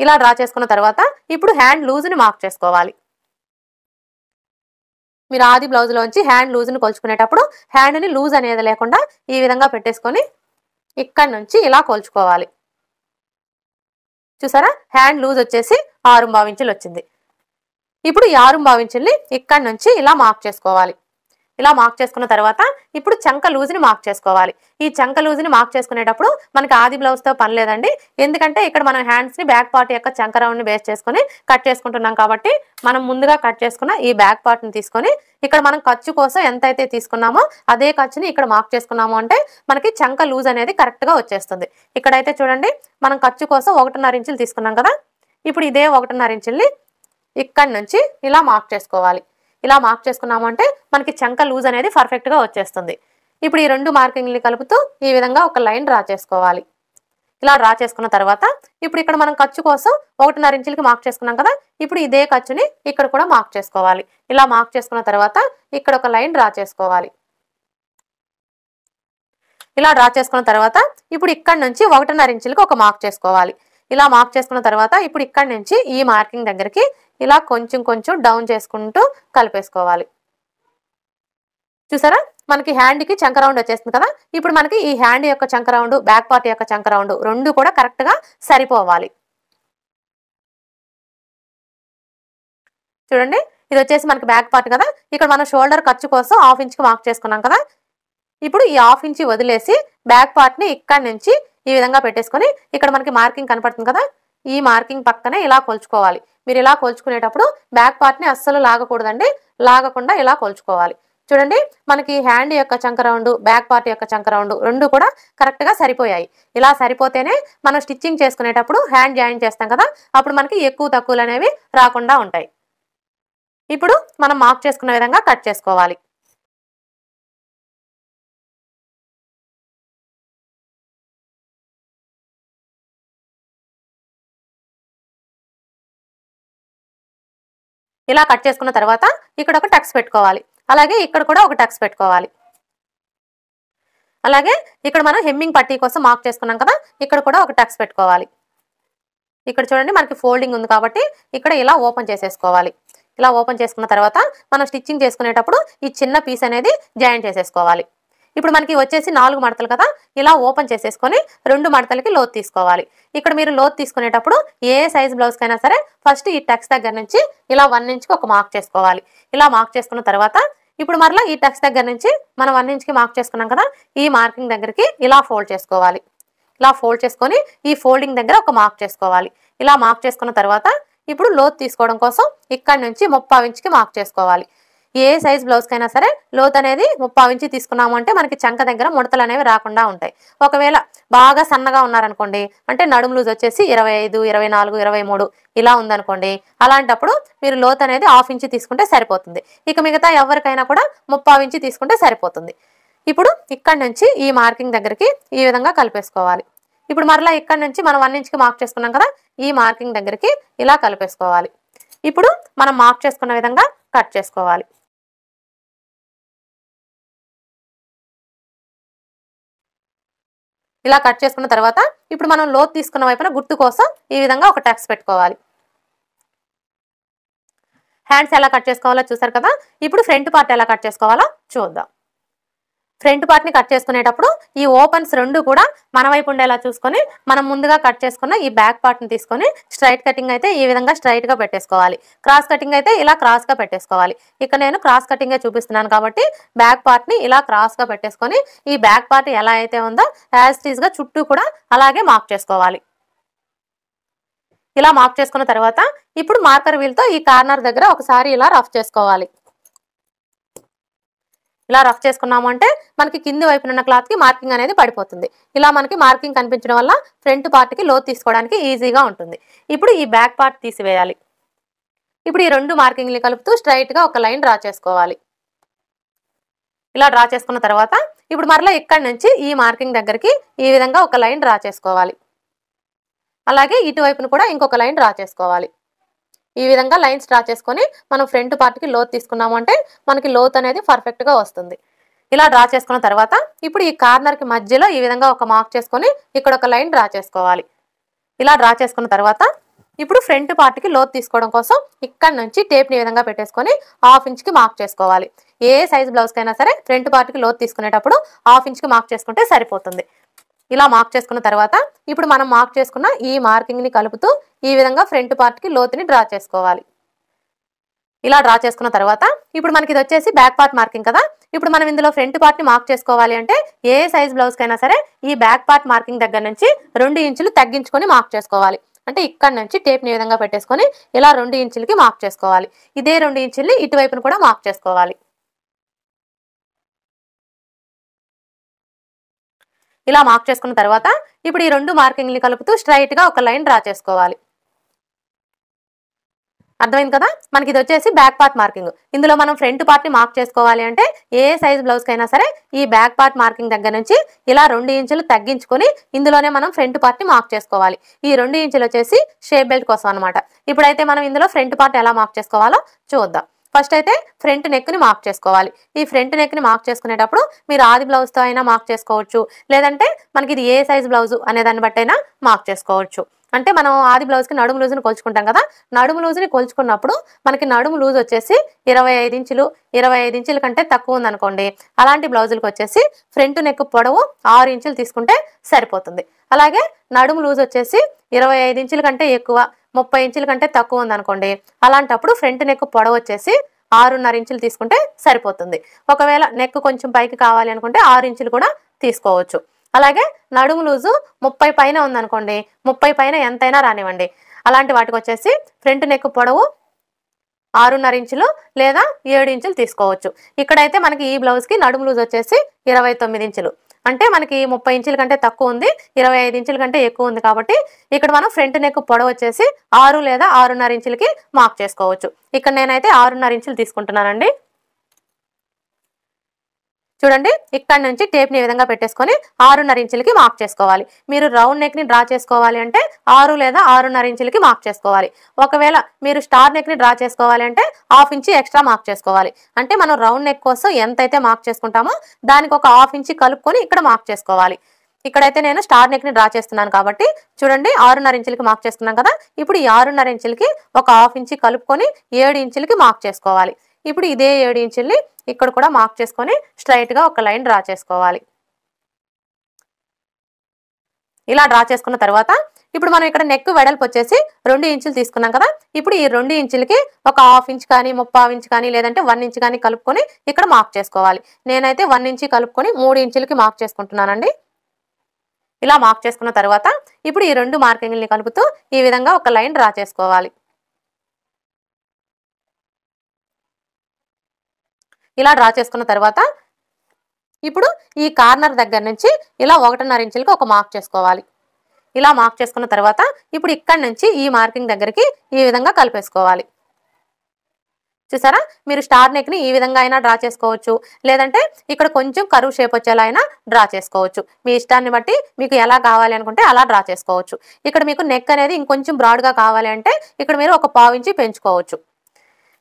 ఇలా డ్రా చేసుకున్న తర్వాత ఇప్పుడు హ్యాండ్ లూజ్ని మార్క్ చేసుకోవాలి మీరు ఆది బ్లౌజ్లోంచి హ్యాండ్ లూజ్ని కొలుచుకునేటప్పుడు హ్యాండ్ని లూజ్ అనేది లేకుండా ఈ విధంగా పెట్టేసుకొని ఇక్కడ నుంచి ఇలా కొలుచుకోవాలి చూసారా హ్యాండ్ లూజ్ వచ్చేసి ఆరు ఇంచులు వచ్చింది ఇప్పుడు ఈ ఆరు ఇంచుల్ని ఇక్కడ నుంచి ఇలా మార్క్ చేసుకోవాలి ఇలా మార్క్ చేసుకున్న తర్వాత ఇప్పుడు చంక లూజ్ని మార్క్ చేసుకోవాలి ఈ చంక లూజ్ని మార్క్ చేసుకునేటప్పుడు మనకి ఆది బ్లౌజ్తో పని లేదండి ఎందుకంటే ఇక్కడ మనం హ్యాండ్స్ని బ్యాక్ పార్ట్ యొక్క చంక రౌండ్ని బేస్ చేసుకుని కట్ చేసుకుంటున్నాం కాబట్టి మనం ముందుగా కట్ చేసుకున్న ఈ బ్యాక్ పార్ట్ని తీసుకొని ఇక్కడ మనం ఖర్చు కోసం ఎంతైతే తీసుకున్నామో అదే ఖర్చుని ఇక్కడ మార్క్ చేసుకున్నాము అంటే మనకి చంక లూజ్ అనేది కరెక్ట్గా వచ్చేస్తుంది ఇక్కడైతే చూడండి మనం ఖర్చు కోసం ఒకటిన్నర ఇంచులు తీసుకున్నాం కదా ఇప్పుడు ఇదే ఒకటిన్నర ఇంచుల్ని ఇక్కడి నుంచి ఇలా మార్క్ చేసుకోవాలి ఇలా మార్క్ చేసుకున్నాము అంటే మనకి చంక లూజ్ అనేది పర్ఫెక్ట్గా వచ్చేస్తుంది ఇప్పుడు ఈ రెండు మార్కింగ్ని కలుపుతూ ఈ విధంగా ఒక లైన్ డ్రా చేసుకోవాలి ఇలా డ్రా చేసుకున్న తర్వాత ఇప్పుడు ఇక్కడ మనం ఖర్చు కోసం ఒకటిన్నర ఇంచులకి మార్క్ చేసుకున్నాం కదా ఇప్పుడు ఇదే ఖర్చుని ఇక్కడ కూడా మార్క్ చేసుకోవాలి ఇలా మార్క్ చేసుకున్న తర్వాత ఇక్కడ ఒక లైన్ డ్రా చేసుకోవాలి ఇలా డ్రా చేసుకున్న తర్వాత ఇప్పుడు ఇక్కడ నుంచి ఒకటిన్నర ఇంచులకి ఒక మార్క్ చేసుకోవాలి ఇలా మార్క్ చేసుకున్న తర్వాత ఇప్పుడు ఇక్కడ నుంచి ఈ మార్కింగ్ దగ్గరికి ఇలా కొంచెం కొంచెం డౌన్ చేసుకుంటూ కలిపేసుకోవాలి చూసారా మనకి హ్యాండ్కి చంక రౌండ్ వచ్చేసింది కదా ఇప్పుడు మనకి ఈ హ్యాండ్ యొక్క చంక రౌండ్ బ్యాక్ పార్ట్ యొక్క చంక రౌండ్ రెండు కూడా కరెక్ట్గా సరిపోవాలి చూడండి ఇది వచ్చేసి మనకి బ్యాక్ పార్ట్ కదా ఇక్కడ మనం షోల్డర్ ఖర్చు కోసం హాఫ్ ఇంచ్కి మార్క్ చేసుకున్నాం కదా ఇప్పుడు ఈ హాఫ్ ఇంచ్ వదిలేసి బ్యాక్ పార్ట్ని ఇక్కడ నుంచి ఈ విధంగా పెట్టేసుకొని ఇక్కడ మనకి మార్కింగ్ కనపడుతుంది కదా ఈ మార్కింగ్ పక్కనే ఇలా కొలుచుకోవాలి మీరు ఇలా కొలుచుకునేటప్పుడు బ్యాక్ పార్ట్ని అస్సలు లాగకూడదండి లాగకుండా ఇలా కొలుచుకోవాలి చూడండి మనకి హ్యాండ్ యొక్క చంక రౌండ్ బ్యాక్ పార్ట్ యొక్క చంక రౌండ్ రెండు కూడా కరెక్ట్గా సరిపోయాయి ఇలా సరిపోతేనే మనం స్టిచ్చింగ్ చేసుకునేటప్పుడు హ్యాండ్ జాయిన్ చేస్తాం కదా అప్పుడు మనకి ఎక్కువ తక్కువలు అనేవి రాకుండా ఉంటాయి ఇప్పుడు మనం మార్క్ చేసుకున్న విధంగా కట్ చేసుకోవాలి ఇలా కట్ చేసుకున్న తర్వాత ఇక్కడ ఒక టక్స్ పెట్టుకోవాలి అలాగే ఇక్కడ కూడా ఒక టక్స్ పెట్టుకోవాలి అలాగే ఇక్కడ మనం హెమ్మింగ్ పట్టీ కోసం మార్క్ చేసుకున్నాం కదా ఇక్కడ కూడా ఒక టక్స్ పెట్టుకోవాలి ఇక్కడ చూడండి మనకి ఫోల్డింగ్ ఉంది కాబట్టి ఇక్కడ ఇలా ఓపెన్ చేసేసుకోవాలి ఇలా ఓపెన్ చేసుకున్న తర్వాత మనం స్టిచ్చింగ్ చేసుకునేటప్పుడు ఈ చిన్న పీస్ అనేది జాయిన్ చేసేసుకోవాలి ఇప్పుడు మనకి వచ్చేసి నాలుగు మడతలు కదా ఇలా ఓపెన్ చేసేసుకొని రెండు మడతలకి లోత్ తీసుకోవాలి ఇక్కడ మీరు లోత్ తీసుకునేటప్పుడు ఏ సైజ్ బ్లౌజ్కైనా సరే ఫస్ట్ ఈ టెక్స్ దగ్గర నుంచి ఇలా వన్ ఇంచ్కి ఒక మార్క్ చేసుకోవాలి ఇలా మార్క్ చేసుకున్న తర్వాత ఇప్పుడు మరలా ఈ టెక్స్ దగ్గర నుంచి మనం వన్ ఇంచ్కి మార్క్ చేసుకున్నాం కదా ఈ మార్కింగ్ దగ్గరికి ఇలా ఫోల్డ్ చేసుకోవాలి ఇలా ఫోల్డ్ చేసుకొని ఈ ఫోల్డింగ్ దగ్గర ఒక మార్క్ చేసుకోవాలి ఇలా మార్క్ చేసుకున్న తర్వాత ఇప్పుడు లోత్ తీసుకోవడం కోసం ఇక్కడ నుంచి ముప్పావించికి ఇంచుకి మార్క్ చేసుకోవాలి ఏ సైజ్ బ్లౌజ్కైనా సరే లోత్ అనేది ముప్పావు ఇంచి తీసుకున్నాము అంటే మనకి చంక దగ్గర ముడతలు అనేవి రాకుండా ఉంటాయి ఒకవేళ బాగా సన్నగా ఉన్నారనుకోండి అంటే నడుము లూజ్ వచ్చేసి ఇరవై ఐదు ఇరవై నాలుగు ఇరవై మూడు ఇలా ఉందనుకోండి అలాంటప్పుడు మీరు లోత్ అనేది హాఫ్ ఇంచి తీసుకుంటే సరిపోతుంది ఇక మిగతా ఎవరికైనా కూడా ముప్పావు ఇంచి తీసుకుంటే సరిపోతుంది ఇప్పుడు ఇక్కడ నుంచి ఈ మార్కింగ్ దగ్గరికి ఈ విధంగా కలిపేసుకోవాలి ఇప్పుడు మరలా ఇక్కడ నుంచి మనం వన్ ఇంచ్కి మార్క్ చేసుకున్నాం కదా ఈ మార్కింగ్ దగ్గరికి ఇలా కలిపేసుకోవాలి ఇప్పుడు మనం మార్క్ చేసుకున్న విధంగా కట్ చేసుకోవాలి ఇలా కట్ చేసుకున్న తర్వాత ఇప్పుడు మనం లోతు తీసుకున్న వైపున గుర్తు కోసం ఈ విధంగా ఒక ట్యాక్స్ పెట్టుకోవాలి హ్యాండ్స్ ఎలా కట్ చేసుకోవాలో చూసారు కదా ఇప్పుడు ఫ్రంట్ పార్ట్ ఎలా కట్ చేసుకోవాలో చూద్దాం ఫ్రంట్ పార్ట్ని కట్ చేసుకునేటప్పుడు ఈ ఓపెన్స్ రెండు కూడా మన వైపు ఉండేలా చూసుకొని మనం ముందుగా కట్ చేసుకున్న ఈ బ్యాక్ పార్ట్ని తీసుకొని స్ట్రైట్ కటింగ్ అయితే ఈ విధంగా స్ట్రైట్గా పెట్టేసుకోవాలి క్రాస్ కటింగ్ అయితే ఇలా క్రాస్గా పెట్టేసుకోవాలి ఇక్కడ నేను క్రాస్ కటింగే చూపిస్తున్నాను కాబట్టి బ్యాక్ పార్ట్ని ఇలా క్రాస్గా పెట్టేసుకొని ఈ బ్యాక్ పార్ట్ ఎలా అయితే ఉందో యాజ్ గా చుట్టూ కూడా అలాగే మార్క్ చేసుకోవాలి ఇలా మార్క్ చేసుకున్న తర్వాత ఇప్పుడు మార్కర్ వీల్తో ఈ కార్నర్ దగ్గర ఒకసారి ఇలా రఫ్ చేసుకోవాలి ఇలా రఫ్ చేసుకున్నాము అంటే మనకి కింది వైపున ఉన్న క్లాత్కి మార్కింగ్ అనేది పడిపోతుంది ఇలా మనకి మార్కింగ్ కనిపించడం వల్ల ఫ్రంట్ పార్ట్కి లోతు తీసుకోవడానికి ఈజీగా ఉంటుంది ఇప్పుడు ఈ బ్యాక్ పార్ట్ తీసివేయాలి ఇప్పుడు ఈ రెండు మార్కింగ్లు కలుపుతూ స్ట్రైట్గా ఒక లైన్ డ్రా చేసుకోవాలి ఇలా డ్రా చేసుకున్న తర్వాత ఇప్పుడు మరలా ఇక్కడి నుంచి ఈ మార్కింగ్ దగ్గరికి ఈ విధంగా ఒక లైన్ డ్రా చేసుకోవాలి అలాగే ఇటువైపును కూడా ఇంకొక లైన్ డ్రా చేసుకోవాలి ఈ విధంగా లైన్స్ డ్రా చేసుకొని మనం ఫ్రంట్ పార్ట్కి లోత్ తీసుకున్నాము అంటే మనకి లోత్ అనేది పర్ఫెక్ట్గా వస్తుంది ఇలా డ్రా చేసుకున్న తర్వాత ఇప్పుడు ఈ కార్నర్కి మధ్యలో ఈ విధంగా ఒక మార్క్ చేసుకొని ఇక్కడ ఒక లైన్ డ్రా చేసుకోవాలి ఇలా డ్రా చేసుకున్న తర్వాత ఇప్పుడు ఫ్రంట్ పార్ట్కి లోత్ తీసుకోవడం కోసం ఇక్కడ నుంచి టేప్ని ఈ విధంగా పెట్టేసుకొని హాఫ్ ఇంచ్కి మార్క్ చేసుకోవాలి ఏ సైజ్ బ్లౌజ్కైనా సరే ఫ్రంట్ పార్ట్కి లోత్ తీసుకునేటప్పుడు హాఫ్ ఇంచ్కి మార్క్ చేసుకుంటే సరిపోతుంది ఇలా మార్క్ చేసుకున్న తర్వాత ఇప్పుడు మనం మార్క్ చేసుకున్న ఈ మార్కింగ్ని కలుపుతూ ఈ విధంగా ఫ్రంట్ పార్ట్కి లోతుని డ్రా చేసుకోవాలి ఇలా డ్రా చేసుకున్న తర్వాత ఇప్పుడు మనకి ఇది వచ్చేసి బ్యాక్ పార్ట్ మార్కింగ్ కదా ఇప్పుడు మనం ఇందులో ఫ్రంట్ పార్ట్ని మార్క్ చేసుకోవాలి అంటే ఏ సైజ్ బ్లౌజ్కైనా సరే ఈ బ్యాక్ పార్ట్ మార్కింగ్ దగ్గర నుంచి రెండు ఇంచులు తగ్గించుకొని మార్క్ చేసుకోవాలి అంటే ఇక్కడ నుంచి టేప్ని విధంగా పెట్టేసుకొని ఇలా రెండు ఇంచులకి మార్క్ చేసుకోవాలి ఇదే రెండు ఇంచుల్ని ఇటువైపును కూడా మార్క్ చేసుకోవాలి ఇలా మార్క్ చేసుకున్న తర్వాత ఇప్పుడు ఈ రెండు మార్కింగ్ని కలుపుతూ స్ట్రైట్గా ఒక లైన్ డ్రా చేసుకోవాలి అర్థమైంది కదా మనకి ఇది వచ్చేసి బ్యాక్ పార్ట్ మార్కింగ్ ఇందులో మనం ఫ్రంట్ పార్ట్ని మార్క్ చేసుకోవాలి అంటే ఏ సైజ్ బ్లౌజ్కైనా సరే ఈ బ్యాక్ పార్ట్ మార్కింగ్ దగ్గర నుంచి ఇలా రెండు ఇంచులు తగ్గించుకొని ఇందులోనే మనం ఫ్రంట్ పార్ట్ని మార్క్ చేసుకోవాలి ఈ రెండు ఇంచులు వచ్చేసి షేప్ బెల్ట్ కోసం అనమాట ఇప్పుడైతే మనం ఇందులో ఫ్రంట్ పార్ట్ ఎలా మార్క్ చేసుకోవాలో చూద్దాం ఫస్ట్ అయితే ఫ్రంట్ నెక్ని మార్క్ చేసుకోవాలి ఈ ఫ్రంట్ నెక్ని మార్క్ చేసుకునేటప్పుడు మీరు ఆది బ్లౌజ్తో అయినా మార్క్ చేసుకోవచ్చు లేదంటే మనకి ఇది ఏ సైజ్ బ్లౌజు అనే దాన్ని బట్టి అయినా మార్క్ చేసుకోవచ్చు అంటే మనం ఆది బ్లౌజ్కి నడుము లూజ్ని కొలుచుకుంటాం కదా నడుము లూజ్ని కొలుచుకున్నప్పుడు మనకి నడుము లూజ్ వచ్చేసి ఇరవై ఐదు ఇంచులు ఇరవై ఐదు ఇంచుల కంటే తక్కువ ఉందనుకోండి అలాంటి బ్లౌజులకు వచ్చేసి ఫ్రంట్ నెక్ పొడవు ఆరు ఇంచులు తీసుకుంటే సరిపోతుంది అలాగే నడుము లూజ్ వచ్చేసి ఇరవై ఐదు ఇంచుల కంటే ఎక్కువ ముప్పై ఇంచుల కంటే తక్కువ ఉందనుకోండి అలాంటప్పుడు ఫ్రంట్ నెక్ పొడవు వచ్చేసి ఆరున్నర ఇంచులు తీసుకుంటే సరిపోతుంది ఒకవేళ నెక్ కొంచెం పైకి కావాలి అనుకుంటే ఆరు ఇంచులు కూడా తీసుకోవచ్చు అలాగే నడుము లూజు ముప్పై పైన ఉందనుకోండి ముప్పై పైన ఎంతైనా రానివ్వండి అలాంటి వాటికి వచ్చేసి ఫ్రంట్ నెక్ పొడవు ఆరున్నర ఇంచులు లేదా ఏడు ఇంచులు తీసుకోవచ్చు ఇక్కడైతే మనకి ఈ బ్లౌజ్కి నడుము లూజ్ వచ్చేసి ఇరవై ఇంచులు అంటే మనకి ముప్పై ఇంచుల కంటే తక్కువ ఉంది ఇరవై ఐదు ఇంచుల కంటే ఎక్కువ ఉంది కాబట్టి ఇక్కడ మనం ఫ్రంట్ నెక్ పొడవు వచ్చేసి ఆరు లేదా ఆరున్నర ఇంచులకి మార్క్ చేసుకోవచ్చు ఇక్కడ నేనైతే ఆరున్నర ఇంచులు తీసుకుంటున్నానండి చూడండి ఇక్కడ నుంచి టేప్ని ఈ విధంగా పెట్టేసుకొని ఆరున్నర ఇంచులకి మార్క్ చేసుకోవాలి మీరు రౌండ్ నెక్ని డ్రా చేసుకోవాలి అంటే ఆరు లేదా ఆరున్నర ఇంచులకి మార్క్ చేసుకోవాలి ఒకవేళ మీరు స్టార్ నెక్ని డ్రా చేసుకోవాలి అంటే హాఫ్ ఇంచి ఎక్స్ట్రా మార్క్ చేసుకోవాలి అంటే మనం రౌండ్ నెక్ కోసం ఎంతైతే మార్క్ చేసుకుంటామో దానికి ఒక హాఫ్ ఇంచి కలుపుకొని ఇక్కడ మార్క్ చేసుకోవాలి ఇక్కడైతే నేను స్టార్ నెక్ని డ్రా చేస్తున్నాను కాబట్టి చూడండి ఆరున్నర ఇంచులకి మార్క్ చేస్తున్నాను కదా ఇప్పుడు ఈ ఆరున్నర ఇంచులకి ఒక హాఫ్ ఇంచి కలుపుకొని ఏడు ఇంచులకి మార్క్ చేసుకోవాలి ఇప్పుడు ఇదే ఏడు ఇంచుల్ని ఇక్కడ కూడా మార్క్ చేసుకొని స్ట్రైట్గా ఒక లైన్ డ్రా చేసుకోవాలి ఇలా డ్రా చేసుకున్న తర్వాత ఇప్పుడు మనం ఇక్కడ నెక్ వెడల్పు వచ్చేసి రెండు ఇంచులు తీసుకున్నాం కదా ఇప్పుడు ఈ రెండు ఇంచులకి ఒక హాఫ్ ఇంచ్ కానీ ముప్పై ఇంచ్ కానీ లేదంటే వన్ ఇంచ్ కానీ కలుపుకొని ఇక్కడ మార్క్ చేసుకోవాలి నేనైతే వన్ ఇంచ్ కలుపుకొని మూడు ఇంచులకి మార్క్ చేసుకుంటున్నానండి ఇలా మార్క్ చేసుకున్న తర్వాత ఇప్పుడు ఈ రెండు మార్కింగ్ని కలుపుతూ ఈ విధంగా ఒక లైన్ డ్రా చేసుకోవాలి ఇలా డ్రా చేసుకున్న తర్వాత ఇప్పుడు ఈ కార్నర్ దగ్గర నుంచి ఇలా ఒకటిన్నర ఇంచులకి ఒక మార్క్ చేసుకోవాలి ఇలా మార్క్ చేసుకున్న తర్వాత ఇప్పుడు ఇక్కడ నుంచి ఈ మార్కింగ్ దగ్గరికి ఈ విధంగా కలిపేసుకోవాలి చూసారా మీరు స్టార్ నెక్ని ఈ విధంగా అయినా డ్రా చేసుకోవచ్చు లేదంటే ఇక్కడ కొంచెం కరువు షేప్ వచ్చేలా అయినా డ్రా చేసుకోవచ్చు మీ ఇష్టాన్ని బట్టి మీకు ఎలా కావాలి అనుకుంటే అలా డ్రా చేసుకోవచ్చు ఇక్కడ మీకు నెక్ అనేది ఇంకొంచెం బ్రాడ్గా కావాలి అంటే ఇక్కడ మీరు ఒక పావు ఇంచి పెంచుకోవచ్చు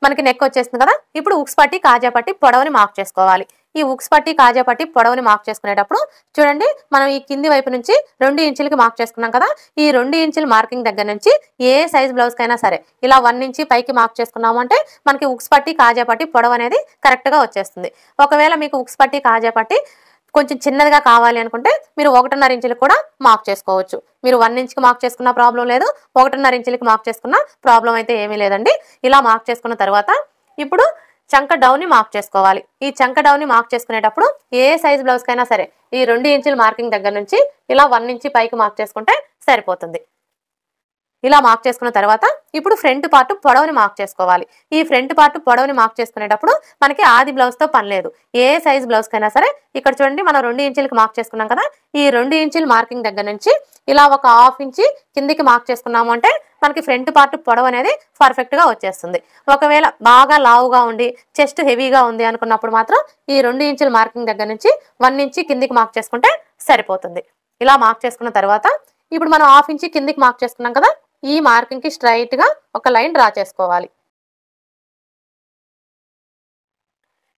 మనకి నెక్ వచ్చేస్తుంది కదా ఇప్పుడు ఉక్స్ పట్టి కాజా పట్టి పొడవని మార్క్ చేసుకోవాలి ఈ ఉక్స్ పట్టి కాజా పట్టి పొడవని మార్క్ చేసుకునేటప్పుడు చూడండి మనం ఈ కింది వైపు నుంచి రెండు ఇంచులకి మార్క్ చేసుకున్నాం కదా ఈ రెండు ఇంచుల మార్కింగ్ దగ్గర నుంచి ఏ సైజ్ బ్లౌజ్కైనా సరే ఇలా వన్ ఇంచి పైకి మార్క్ చేసుకున్నాము అంటే మనకి ఉక్స్ పట్టి కాజా పట్టి పొడవు అనేది కరెక్ట్గా వచ్చేస్తుంది ఒకవేళ మీకు ఉక్స్ పట్టి కాజా పట్టి కొంచెం చిన్నదిగా కావాలి అనుకుంటే మీరు ఒకటిన్నర ఇంచులకు కూడా మార్క్ చేసుకోవచ్చు మీరు వన్ ఇంచ్కి మార్క్ చేసుకున్న ప్రాబ్లం లేదు ఒకటిన్నర ఇంచులకి మార్క్ చేసుకున్న ప్రాబ్లం అయితే ఏమీ లేదండి ఇలా మార్క్ చేసుకున్న తర్వాత ఇప్పుడు చంక డౌన్ని మార్క్ చేసుకోవాలి ఈ చంక డౌన్ని మార్క్ చేసుకునేటప్పుడు ఏ సైజ్ బ్లౌజ్కైనా సరే ఈ రెండు ఇంచుల మార్కింగ్ దగ్గర నుంచి ఇలా వన్ ఇంచి పైకి మార్క్ చేసుకుంటే సరిపోతుంది ఇలా మార్క్ చేసుకున్న తర్వాత ఇప్పుడు ఫ్రంట్ పార్ట్ పొడవుని మార్క్ చేసుకోవాలి ఈ ఫ్రంట్ పార్ట్ పొడవుని మార్క్ చేసుకునేటప్పుడు మనకి ఆది బ్లౌజ్తో పని లేదు ఏ సైజ్ బ్లౌజ్కైనా సరే ఇక్కడ చూడండి మనం రెండు ఇంచులకి మార్క్ చేసుకున్నాం కదా ఈ రెండు ఇంచులు మార్కింగ్ దగ్గర నుంచి ఇలా ఒక హాఫ్ ఇంచి కిందికి మార్క్ చేసుకున్నాము అంటే మనకి ఫ్రంట్ పార్ట్ పొడవు అనేది పర్ఫెక్ట్గా వచ్చేస్తుంది ఒకవేళ బాగా లావుగా ఉండి చెస్ట్ హెవీగా ఉంది అనుకున్నప్పుడు మాత్రం ఈ రెండు ఇంచుల మార్కింగ్ దగ్గర నుంచి వన్ ఇంచి కిందికి మార్క్ చేసుకుంటే సరిపోతుంది ఇలా మార్క్ చేసుకున్న తర్వాత ఇప్పుడు మనం హాఫ్ ఇంచి కిందికి మార్క్ చేసుకున్నాం కదా ఈ మార్కింగ్కి స్ట్రైట్గా ఒక లైన్ డ్రా చేసుకోవాలి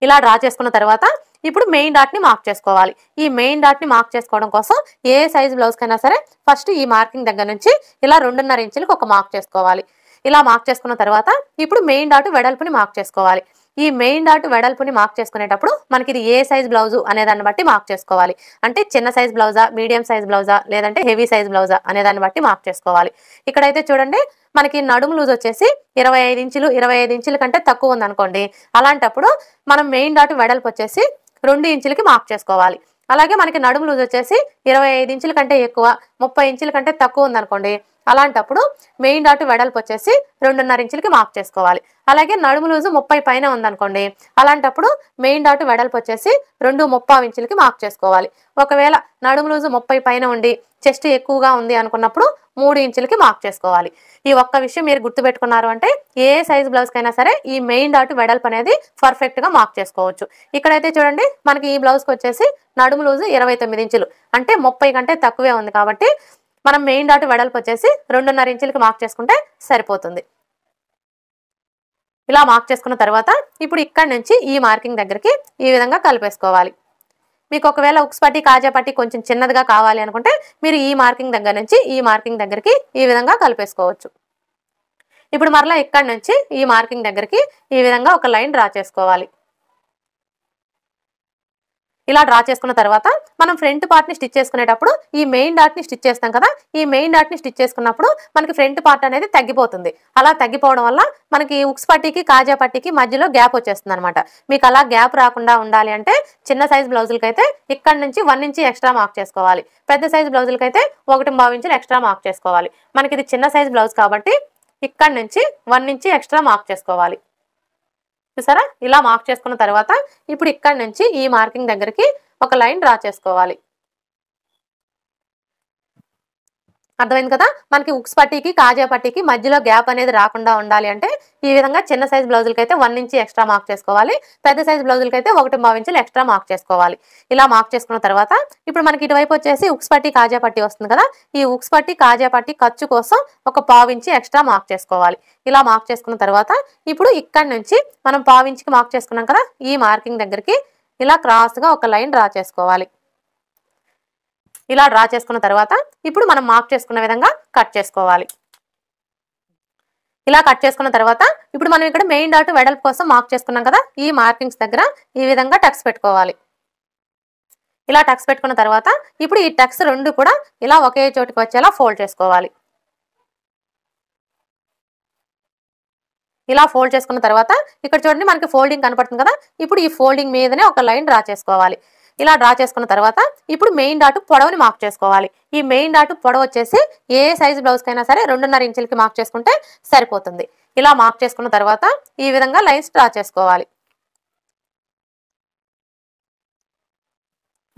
ఇలా డ్రా చేసుకున్న తర్వాత ఇప్పుడు మెయిన్ డాట్ని మార్క్ చేసుకోవాలి ఈ మెయిన్ డాట్ని మార్క్ చేసుకోవడం కోసం ఏ సైజ్ బ్లౌజ్కైనా సరే ఫస్ట్ ఈ మార్కింగ్ దగ్గర నుంచి ఇలా రెండున్నర ఇంచులకు ఒక మార్క్ చేసుకోవాలి ఇలా మార్క్ చేసుకున్న తర్వాత ఇప్పుడు మెయిన్ డాట్ వెడల్పుని మార్క్ చేసుకోవాలి ఈ మెయిన్ డాట్ వెడల్పుని మార్క్ చేసుకునేటప్పుడు మనకి ఇది ఏ సైజ్ బ్లౌజ్ అనే దాన్ని బట్టి మార్క్ చేసుకోవాలి అంటే చిన్న సైజ్ బ్లౌజా మీడియం సైజ్ బ్లౌజా లేదంటే హెవీ సైజ్ బ్లౌజా అనే దాన్ని బట్టి మార్క్ చేసుకోవాలి ఇక్కడైతే చూడండి మనకి నడుము లూజ్ వచ్చేసి ఇరవై ఐదు ఇంచులు ఇరవై ఐదు ఇంచుల కంటే తక్కువ ఉందనుకోండి అలాంటప్పుడు మనం మెయిన్ డాట్ వెడల్పు వచ్చేసి రెండు ఇంచులకి మార్క్ చేసుకోవాలి అలాగే మనకి నడుము లూజ్ వచ్చేసి ఇరవై ఐదు ఇంచుల కంటే ఎక్కువ ముప్పై ఇంచుల కంటే తక్కువ ఉందనుకోండి అలాంటప్పుడు మెయిన్ డాట్ వెడల్పు వచ్చేసి రెండున్నర ఇంచులకి మార్క్ చేసుకోవాలి అలాగే నడుము లూజు ముప్పై పైన ఉందనుకోండి అలాంటప్పుడు మెయిన్ డాట్ వెడల్పు వచ్చేసి రెండు ముప్పై ఇంచులకి మార్క్ చేసుకోవాలి ఒకవేళ నడుము లూజు ముప్పై పైన ఉండి చెస్ట్ ఎక్కువగా ఉంది అనుకున్నప్పుడు మూడు ఇంచులకి మార్క్ చేసుకోవాలి ఈ ఒక్క విషయం మీరు గుర్తుపెట్టుకున్నారు అంటే ఏ సైజ్ బ్లౌజ్కైనా సరే ఈ మెయిన్ డాట్ వెడల్పు అనేది పర్ఫెక్ట్గా మార్క్ చేసుకోవచ్చు ఇక్కడైతే చూడండి మనకి ఈ బ్లౌజ్కి వచ్చేసి నడుము లూజు ఇరవై ఇంచులు అంటే ముప్పై కంటే తక్కువే ఉంది కాబట్టి మనం మెయిన్ డాట్ వెడల్పు వచ్చేసి రెండున్నర ఇంచులకి మార్క్ చేసుకుంటే సరిపోతుంది ఇలా మార్క్ చేసుకున్న తర్వాత ఇప్పుడు ఇక్కడ నుంచి ఈ మార్కింగ్ దగ్గరికి ఈ విధంగా కలిపేసుకోవాలి మీకు ఒకవేళ ఉక్స్ పట్టి కాజా పట్టి కొంచెం చిన్నదిగా కావాలి అనుకుంటే మీరు ఈ మార్కింగ్ దగ్గర నుంచి ఈ మార్కింగ్ దగ్గరికి ఈ విధంగా కలిపేసుకోవచ్చు ఇప్పుడు మరలా ఇక్కడి నుంచి ఈ మార్కింగ్ దగ్గరికి ఈ విధంగా ఒక లైన్ డ్రా చేసుకోవాలి ఇలా డ్రా చేసుకున్న తర్వాత మనం ఫ్రంట్ పార్ట్ని స్టిచ్ చేసుకునేటప్పుడు ఈ మెయిన్ డాట్ని స్టిచ్ చేస్తాం కదా ఈ మెయిన్ డాట్ని స్టిచ్ చేసుకున్నప్పుడు మనకి ఫ్రంట్ పార్ట్ అనేది తగ్గిపోతుంది అలా తగ్గిపోవడం వల్ల మనకి ఉక్స్ పట్టీకి కాజా పట్టీకి మధ్యలో గ్యాప్ వచ్చేస్తుంది అనమాట మీకు అలా గ్యాప్ రాకుండా ఉండాలి అంటే చిన్న సైజ్ బ్లౌజులకి అయితే ఇక్కడ నుంచి వన్ ఇంచ్ ఎక్స్ట్రా మార్క్ చేసుకోవాలి పెద్ద సైజ్ బ్లౌజులకి అయితే ఒకటి బావి ఇంచులు ఎక్స్ట్రా మార్క్ చేసుకోవాలి మనకి ఇది చిన్న సైజ్ బ్లౌజ్ కాబట్టి ఇక్కడ నుంచి వన్ ఇంచ్ ఎక్స్ట్రా మార్క్ చేసుకోవాలి చూసారా ఇలా మార్క్ చేసుకున్న తర్వాత ఇప్పుడు ఇక్కడ నుంచి ఈ మార్కింగ్ దగ్గరికి ఒక లైన్ డ్రా చేసుకోవాలి అర్థమైంది కదా మనకి ఉక్స్ పట్టీకి కాజా పట్టీకి మధ్యలో గ్యాప్ అనేది రాకుండా ఉండాలి అంటే ఈ విధంగా చిన్న సైజ్ బ్లౌజులకి అయితే వన్ ఇంచ్ ఎక్స్ట్రా మార్క్ చేసుకోవాలి పెద్ద సైజ్ బ్లౌజులకి అయితే ఒకటి ఇంచులు ఎక్స్ట్రా మార్క్ చేసుకోవాలి ఇలా మార్క్ చేసుకున్న తర్వాత ఇప్పుడు మనకి ఇటువైపు వచ్చేసి ఉక్స్ పట్టి కాజా పట్టి వస్తుంది కదా ఈ ఉక్స్ పట్టి కాజా పట్టి ఖర్చు కోసం ఒక పావించి ఎక్స్ట్రా మార్క్ చేసుకోవాలి ఇలా మార్క్ చేసుకున్న తర్వాత ఇప్పుడు ఇక్కడి నుంచి మనం పావించికి మార్క్ చేసుకున్నాం కదా ఈ మార్కింగ్ దగ్గరికి ఇలా క్రాస్గా ఒక లైన్ డ్రా చేసుకోవాలి ఇలా డ్రా చేసుకున్న తర్వాత ఇప్పుడు మనం మార్క్ చేసుకున్న విధంగా కట్ చేసుకోవాలి ఇలా కట్ చేసుకున్న తర్వాత ఇప్పుడు మనం ఇక్కడ మెయిన్ డాట్ వెడల్పు కోసం మార్క్ చేసుకున్నాం కదా ఈ మార్కింగ్స్ దగ్గర ఈ విధంగా టక్స్ పెట్టుకోవాలి ఇలా టక్స్ పెట్టుకున్న తర్వాత ఇప్పుడు ఈ టక్స్ రెండు కూడా ఇలా ఒకే చోటికి వచ్చేలా ఫోల్డ్ చేసుకోవాలి ఇలా ఫోల్డ్ చేసుకున్న తర్వాత ఇక్కడ చూడండి మనకి ఫోల్డింగ్ కనపడుతుంది కదా ఇప్పుడు ఈ ఫోల్డింగ్ మీదనే ఒక లైన్ డ్రా చేసుకోవాలి ఇలా డ్రా చేసుకున్న తర్వాత ఇప్పుడు మెయిన్ డాట్ పొడవుని మార్క్ చేసుకోవాలి ఈ మెయిన్ డాట్ పొడవు వచ్చేసి ఏ సైజు కైనా సరే రెండున్నర ఇంచులకి మార్క్ చేసుకుంటే సరిపోతుంది ఇలా మార్క్ చేసుకున్న తర్వాత ఈ విధంగా లైన్స్ డ్రా చేసుకోవాలి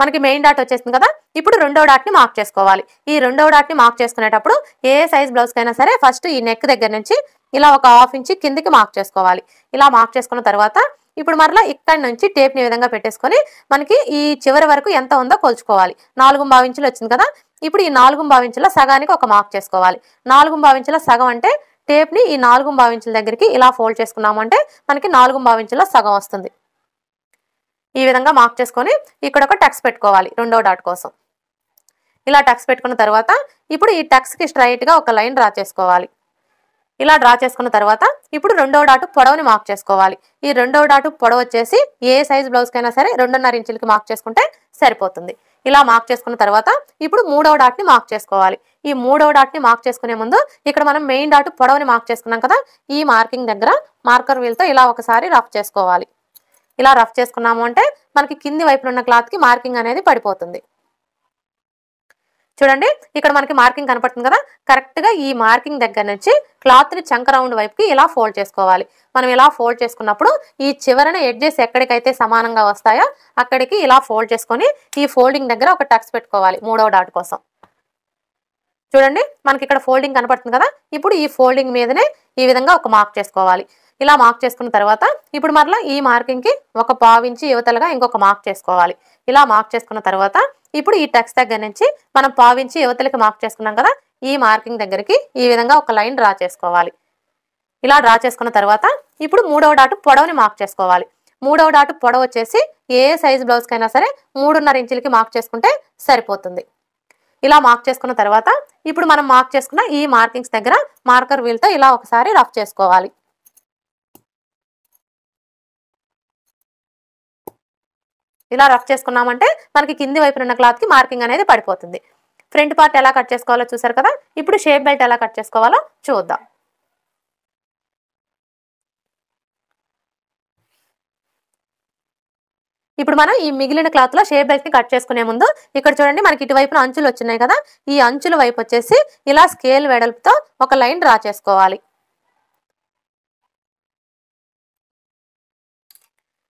మనకి మెయిన్ డాట్ వచ్చేసింది కదా ఇప్పుడు రెండో డాట్ని మార్క్ చేసుకోవాలి ఈ రెండో డాట్ని మార్క్ చేసుకునేటప్పుడు ఏ సైజ్ బ్లౌజ్కైనా సరే ఫస్ట్ ఈ నెక్ దగ్గర నుంచి ఇలా ఒక హాఫ్ ఇంచ్ కిందికి మార్క్ చేసుకోవాలి ఇలా మార్క్ చేసుకున్న తర్వాత ఇప్పుడు మరలా ఇక్కడి నుంచి టేప్ని విధంగా పెట్టేసుకొని మనకి ఈ చివరి వరకు ఎంత ఉందో కొలుచుకోవాలి నాలుగు భావించులు వచ్చింది కదా ఇప్పుడు ఈ నాలుగు భావించుల సగానికి ఒక మార్క్ చేసుకోవాలి నాలుగు భావించుల సగం అంటే టేప్ని ఈ నాలుగు భావించుల దగ్గరికి ఇలా ఫోల్డ్ చేసుకున్నామంటే మనకి నాలుగు భావించుల సగం వస్తుంది ఈ విధంగా మార్క్ చేసుకొని ఇక్కడ ఒక టక్స్ పెట్టుకోవాలి రెండో డాట్ కోసం ఇలా టక్స్ పెట్టుకున్న తర్వాత ఇప్పుడు ఈ టక్స్కి స్ట్రైట్గా ఒక లైన్ డ్రా చేసుకోవాలి ఇలా డ్రా చేసుకున్న తర్వాత ఇప్పుడు రెండో డాటు పొడవుని మార్క్ చేసుకోవాలి ఈ రెండో డాటు పొడవు వచ్చేసి ఏ సైజ్ బ్లౌజ్కైనా సరే రెండున్నర ఇంచులకి మార్క్ చేసుకుంటే సరిపోతుంది ఇలా మార్క్ చేసుకున్న తర్వాత ఇప్పుడు మూడవ డాట్ని మార్క్ చేసుకోవాలి ఈ మూడవ డాట్ని మార్క్ చేసుకునే ముందు ఇక్కడ మనం మెయిన్ డాటు పొడవుని మార్క్ చేసుకున్నాం కదా ఈ మార్కింగ్ దగ్గర మార్కర్ వీల్తో ఇలా ఒకసారి రఫ్ చేసుకోవాలి ఇలా రఫ్ చేసుకున్నాము అంటే మనకి కింది వైపున ఉన్న క్లాత్కి మార్కింగ్ అనేది పడిపోతుంది చూడండి ఇక్కడ మనకి మార్కింగ్ కనపడుతుంది కదా కరెక్ట్ గా ఈ మార్కింగ్ దగ్గర నుంచి క్లాత్ ని చంక రౌండ్ వైపుకి ఇలా ఫోల్డ్ చేసుకోవాలి మనం ఇలా ఫోల్డ్ చేసుకున్నప్పుడు ఈ చివరన ఎడ్జెస్ ఎక్కడికైతే సమానంగా వస్తాయో అక్కడికి ఇలా ఫోల్డ్ చేసుకొని ఈ ఫోల్డింగ్ దగ్గర ఒక టక్స్ పెట్టుకోవాలి మూడవ డాట్ కోసం చూడండి మనకి ఇక్కడ ఫోల్డింగ్ కనపడుతుంది కదా ఇప్పుడు ఈ ఫోల్డింగ్ మీదనే ఈ విధంగా ఒక మార్క్ చేసుకోవాలి ఇలా మార్క్ చేసుకున్న తర్వాత ఇప్పుడు మరలా ఈ మార్కింగ్కి ఒక పావించి యువతలుగా ఇంకొక మార్క్ చేసుకోవాలి ఇలా మార్క్ చేసుకున్న తర్వాత ఇప్పుడు ఈ టెక్స్ట్ దగ్గర నుంచి మనం పావించి యువతలకి మార్క్ చేసుకున్నాం కదా ఈ మార్కింగ్ దగ్గరికి ఈ విధంగా ఒక లైన్ డ్రా చేసుకోవాలి ఇలా డ్రా చేసుకున్న తర్వాత ఇప్పుడు మూడవ డాటు పొడవుని మార్క్ చేసుకోవాలి మూడవ డాటు పొడవు వచ్చేసి ఏ సైజ్ బ్లౌజ్కైనా సరే మూడున్నర ఇంచులకి మార్క్ చేసుకుంటే సరిపోతుంది ఇలా మార్క్ చేసుకున్న తర్వాత ఇప్పుడు మనం మార్క్ చేసుకున్న ఈ మార్కింగ్స్ దగ్గర మార్కర్ వీల్తో ఇలా ఒకసారి రఫ్ చేసుకోవాలి ఇలా రఫ్ చేసుకున్నామంటే మనకి కింది వైపున ఉన్న క్లాత్కి మార్కింగ్ అనేది పడిపోతుంది ఫ్రంట్ పార్ట్ ఎలా కట్ చేసుకోవాలో చూసారు కదా ఇప్పుడు షేప్ బెల్ట్ ఎలా కట్ చేసుకోవాలో చూద్దాం ఇప్పుడు మనం ఈ మిగిలిన క్లాత్ లో షేప్ బెల్ట్ ని కట్ చేసుకునే ముందు ఇక్కడ చూడండి మనకి ఇటువైపున అంచులు వచ్చినాయి కదా ఈ అంచుల వైపు వచ్చేసి ఇలా స్కేల్ వెడల్పుతో ఒక లైన్ డ్రా చేసుకోవాలి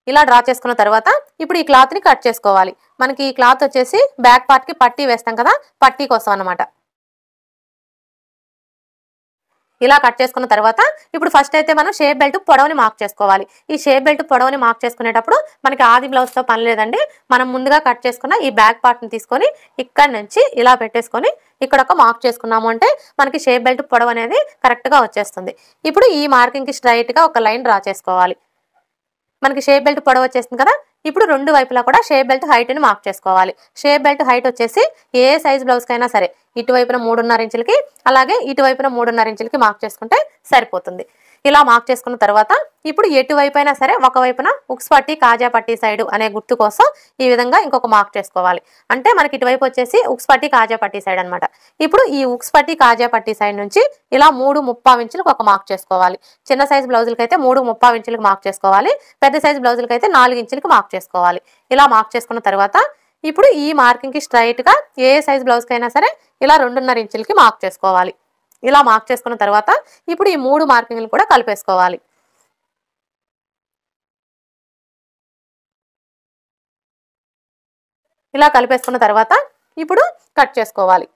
ఇలా డ్రా చేసుకున్న తర్వాత ఇప్పుడు ఈ క్లాత్ని కట్ చేసుకోవాలి మనకి ఈ క్లాత్ వచ్చేసి బ్యాక్ పార్ట్కి పట్టీ వేస్తాం కదా పట్టీ కోసం అనమాట ఇలా కట్ చేసుకున్న తర్వాత ఇప్పుడు ఫస్ట్ అయితే మనం షేప్ బెల్ట్ పొడవుని మార్క్ చేసుకోవాలి ఈ షేప్ బెల్ట్ పొడవుని మార్క్ చేసుకునేటప్పుడు మనకి ఆది బ్లౌజ్తో పని లేదండి మనం ముందుగా కట్ చేసుకున్న ఈ బ్యాక్ పార్ట్ని తీసుకొని ఇక్కడ నుంచి ఇలా పెట్టేసుకొని ఇక్కడ ఒక మార్క్ చేసుకున్నాము అంటే మనకి షేప్ బెల్ట్ పొడవు అనేది కరెక్ట్గా వచ్చేస్తుంది ఇప్పుడు ఈ మార్కింగ్కి స్ట్రైట్గా ఒక లైన్ డ్రా చేసుకోవాలి మనకి షే బెల్ట్ పొడవు వచ్చేసింది కదా ఇప్పుడు రెండు వైపులా కూడా షే బెల్ట్ హైట్ని మార్క్ చేసుకోవాలి షే బెల్ట్ హైట్ వచ్చేసి ఏ సైజ్ బ్లౌజ్ కైనా సరే ఇటువైపున మూడున్నర ఇంచులకి అలాగే ఇటువైపున మూడున్నర ఇంచులకి మార్క్ చేసుకుంటే సరిపోతుంది ఇలా మార్క్ చేసుకున్న తర్వాత ఇప్పుడు ఎటువైపు అయినా సరే ఒకవైపున ఉక్స్ పట్టి కాజా పట్టి సైడ్ అనే గుర్తు కోసం ఈ విధంగా ఇంకొక మార్క్ చేసుకోవాలి అంటే మనకి ఇటువైపు వచ్చేసి ఉక్స్ పట్టి కాజా పట్టి సైడ్ అనమాట ఇప్పుడు ఈ ఉక్స్ పట్టి కాజా పట్టి సైడ్ నుంచి ఇలా మూడు ముప్పా ఇంచులకు ఒక మార్క్ చేసుకోవాలి చిన్న సైజు బ్లౌజులకి అయితే మూడు ముప్పా ఇంచులకు మార్క్ చేసుకోవాలి పెద్ద సైజు బ్లౌజులకి అయితే నాలుగు ఇంచులకు మార్క్ చేసుకోవాలి ఇలా మార్క్ చేసుకున్న తర్వాత ఇప్పుడు ఈ మార్కింగ్కి స్ట్రైట్గా ఏ సైజు అయినా సరే ఇలా రెండున్నర ఇంచులకి మార్క్ చేసుకోవాలి ఇలా మార్క్ చేసుకున్న తర్వాత ఇప్పుడు ఈ మూడు మార్కింగ్లు కూడా కలిపేసుకోవాలి ఇలా కలిపేసుకున్న తర్వాత ఇప్పుడు కట్ చేసుకోవాలి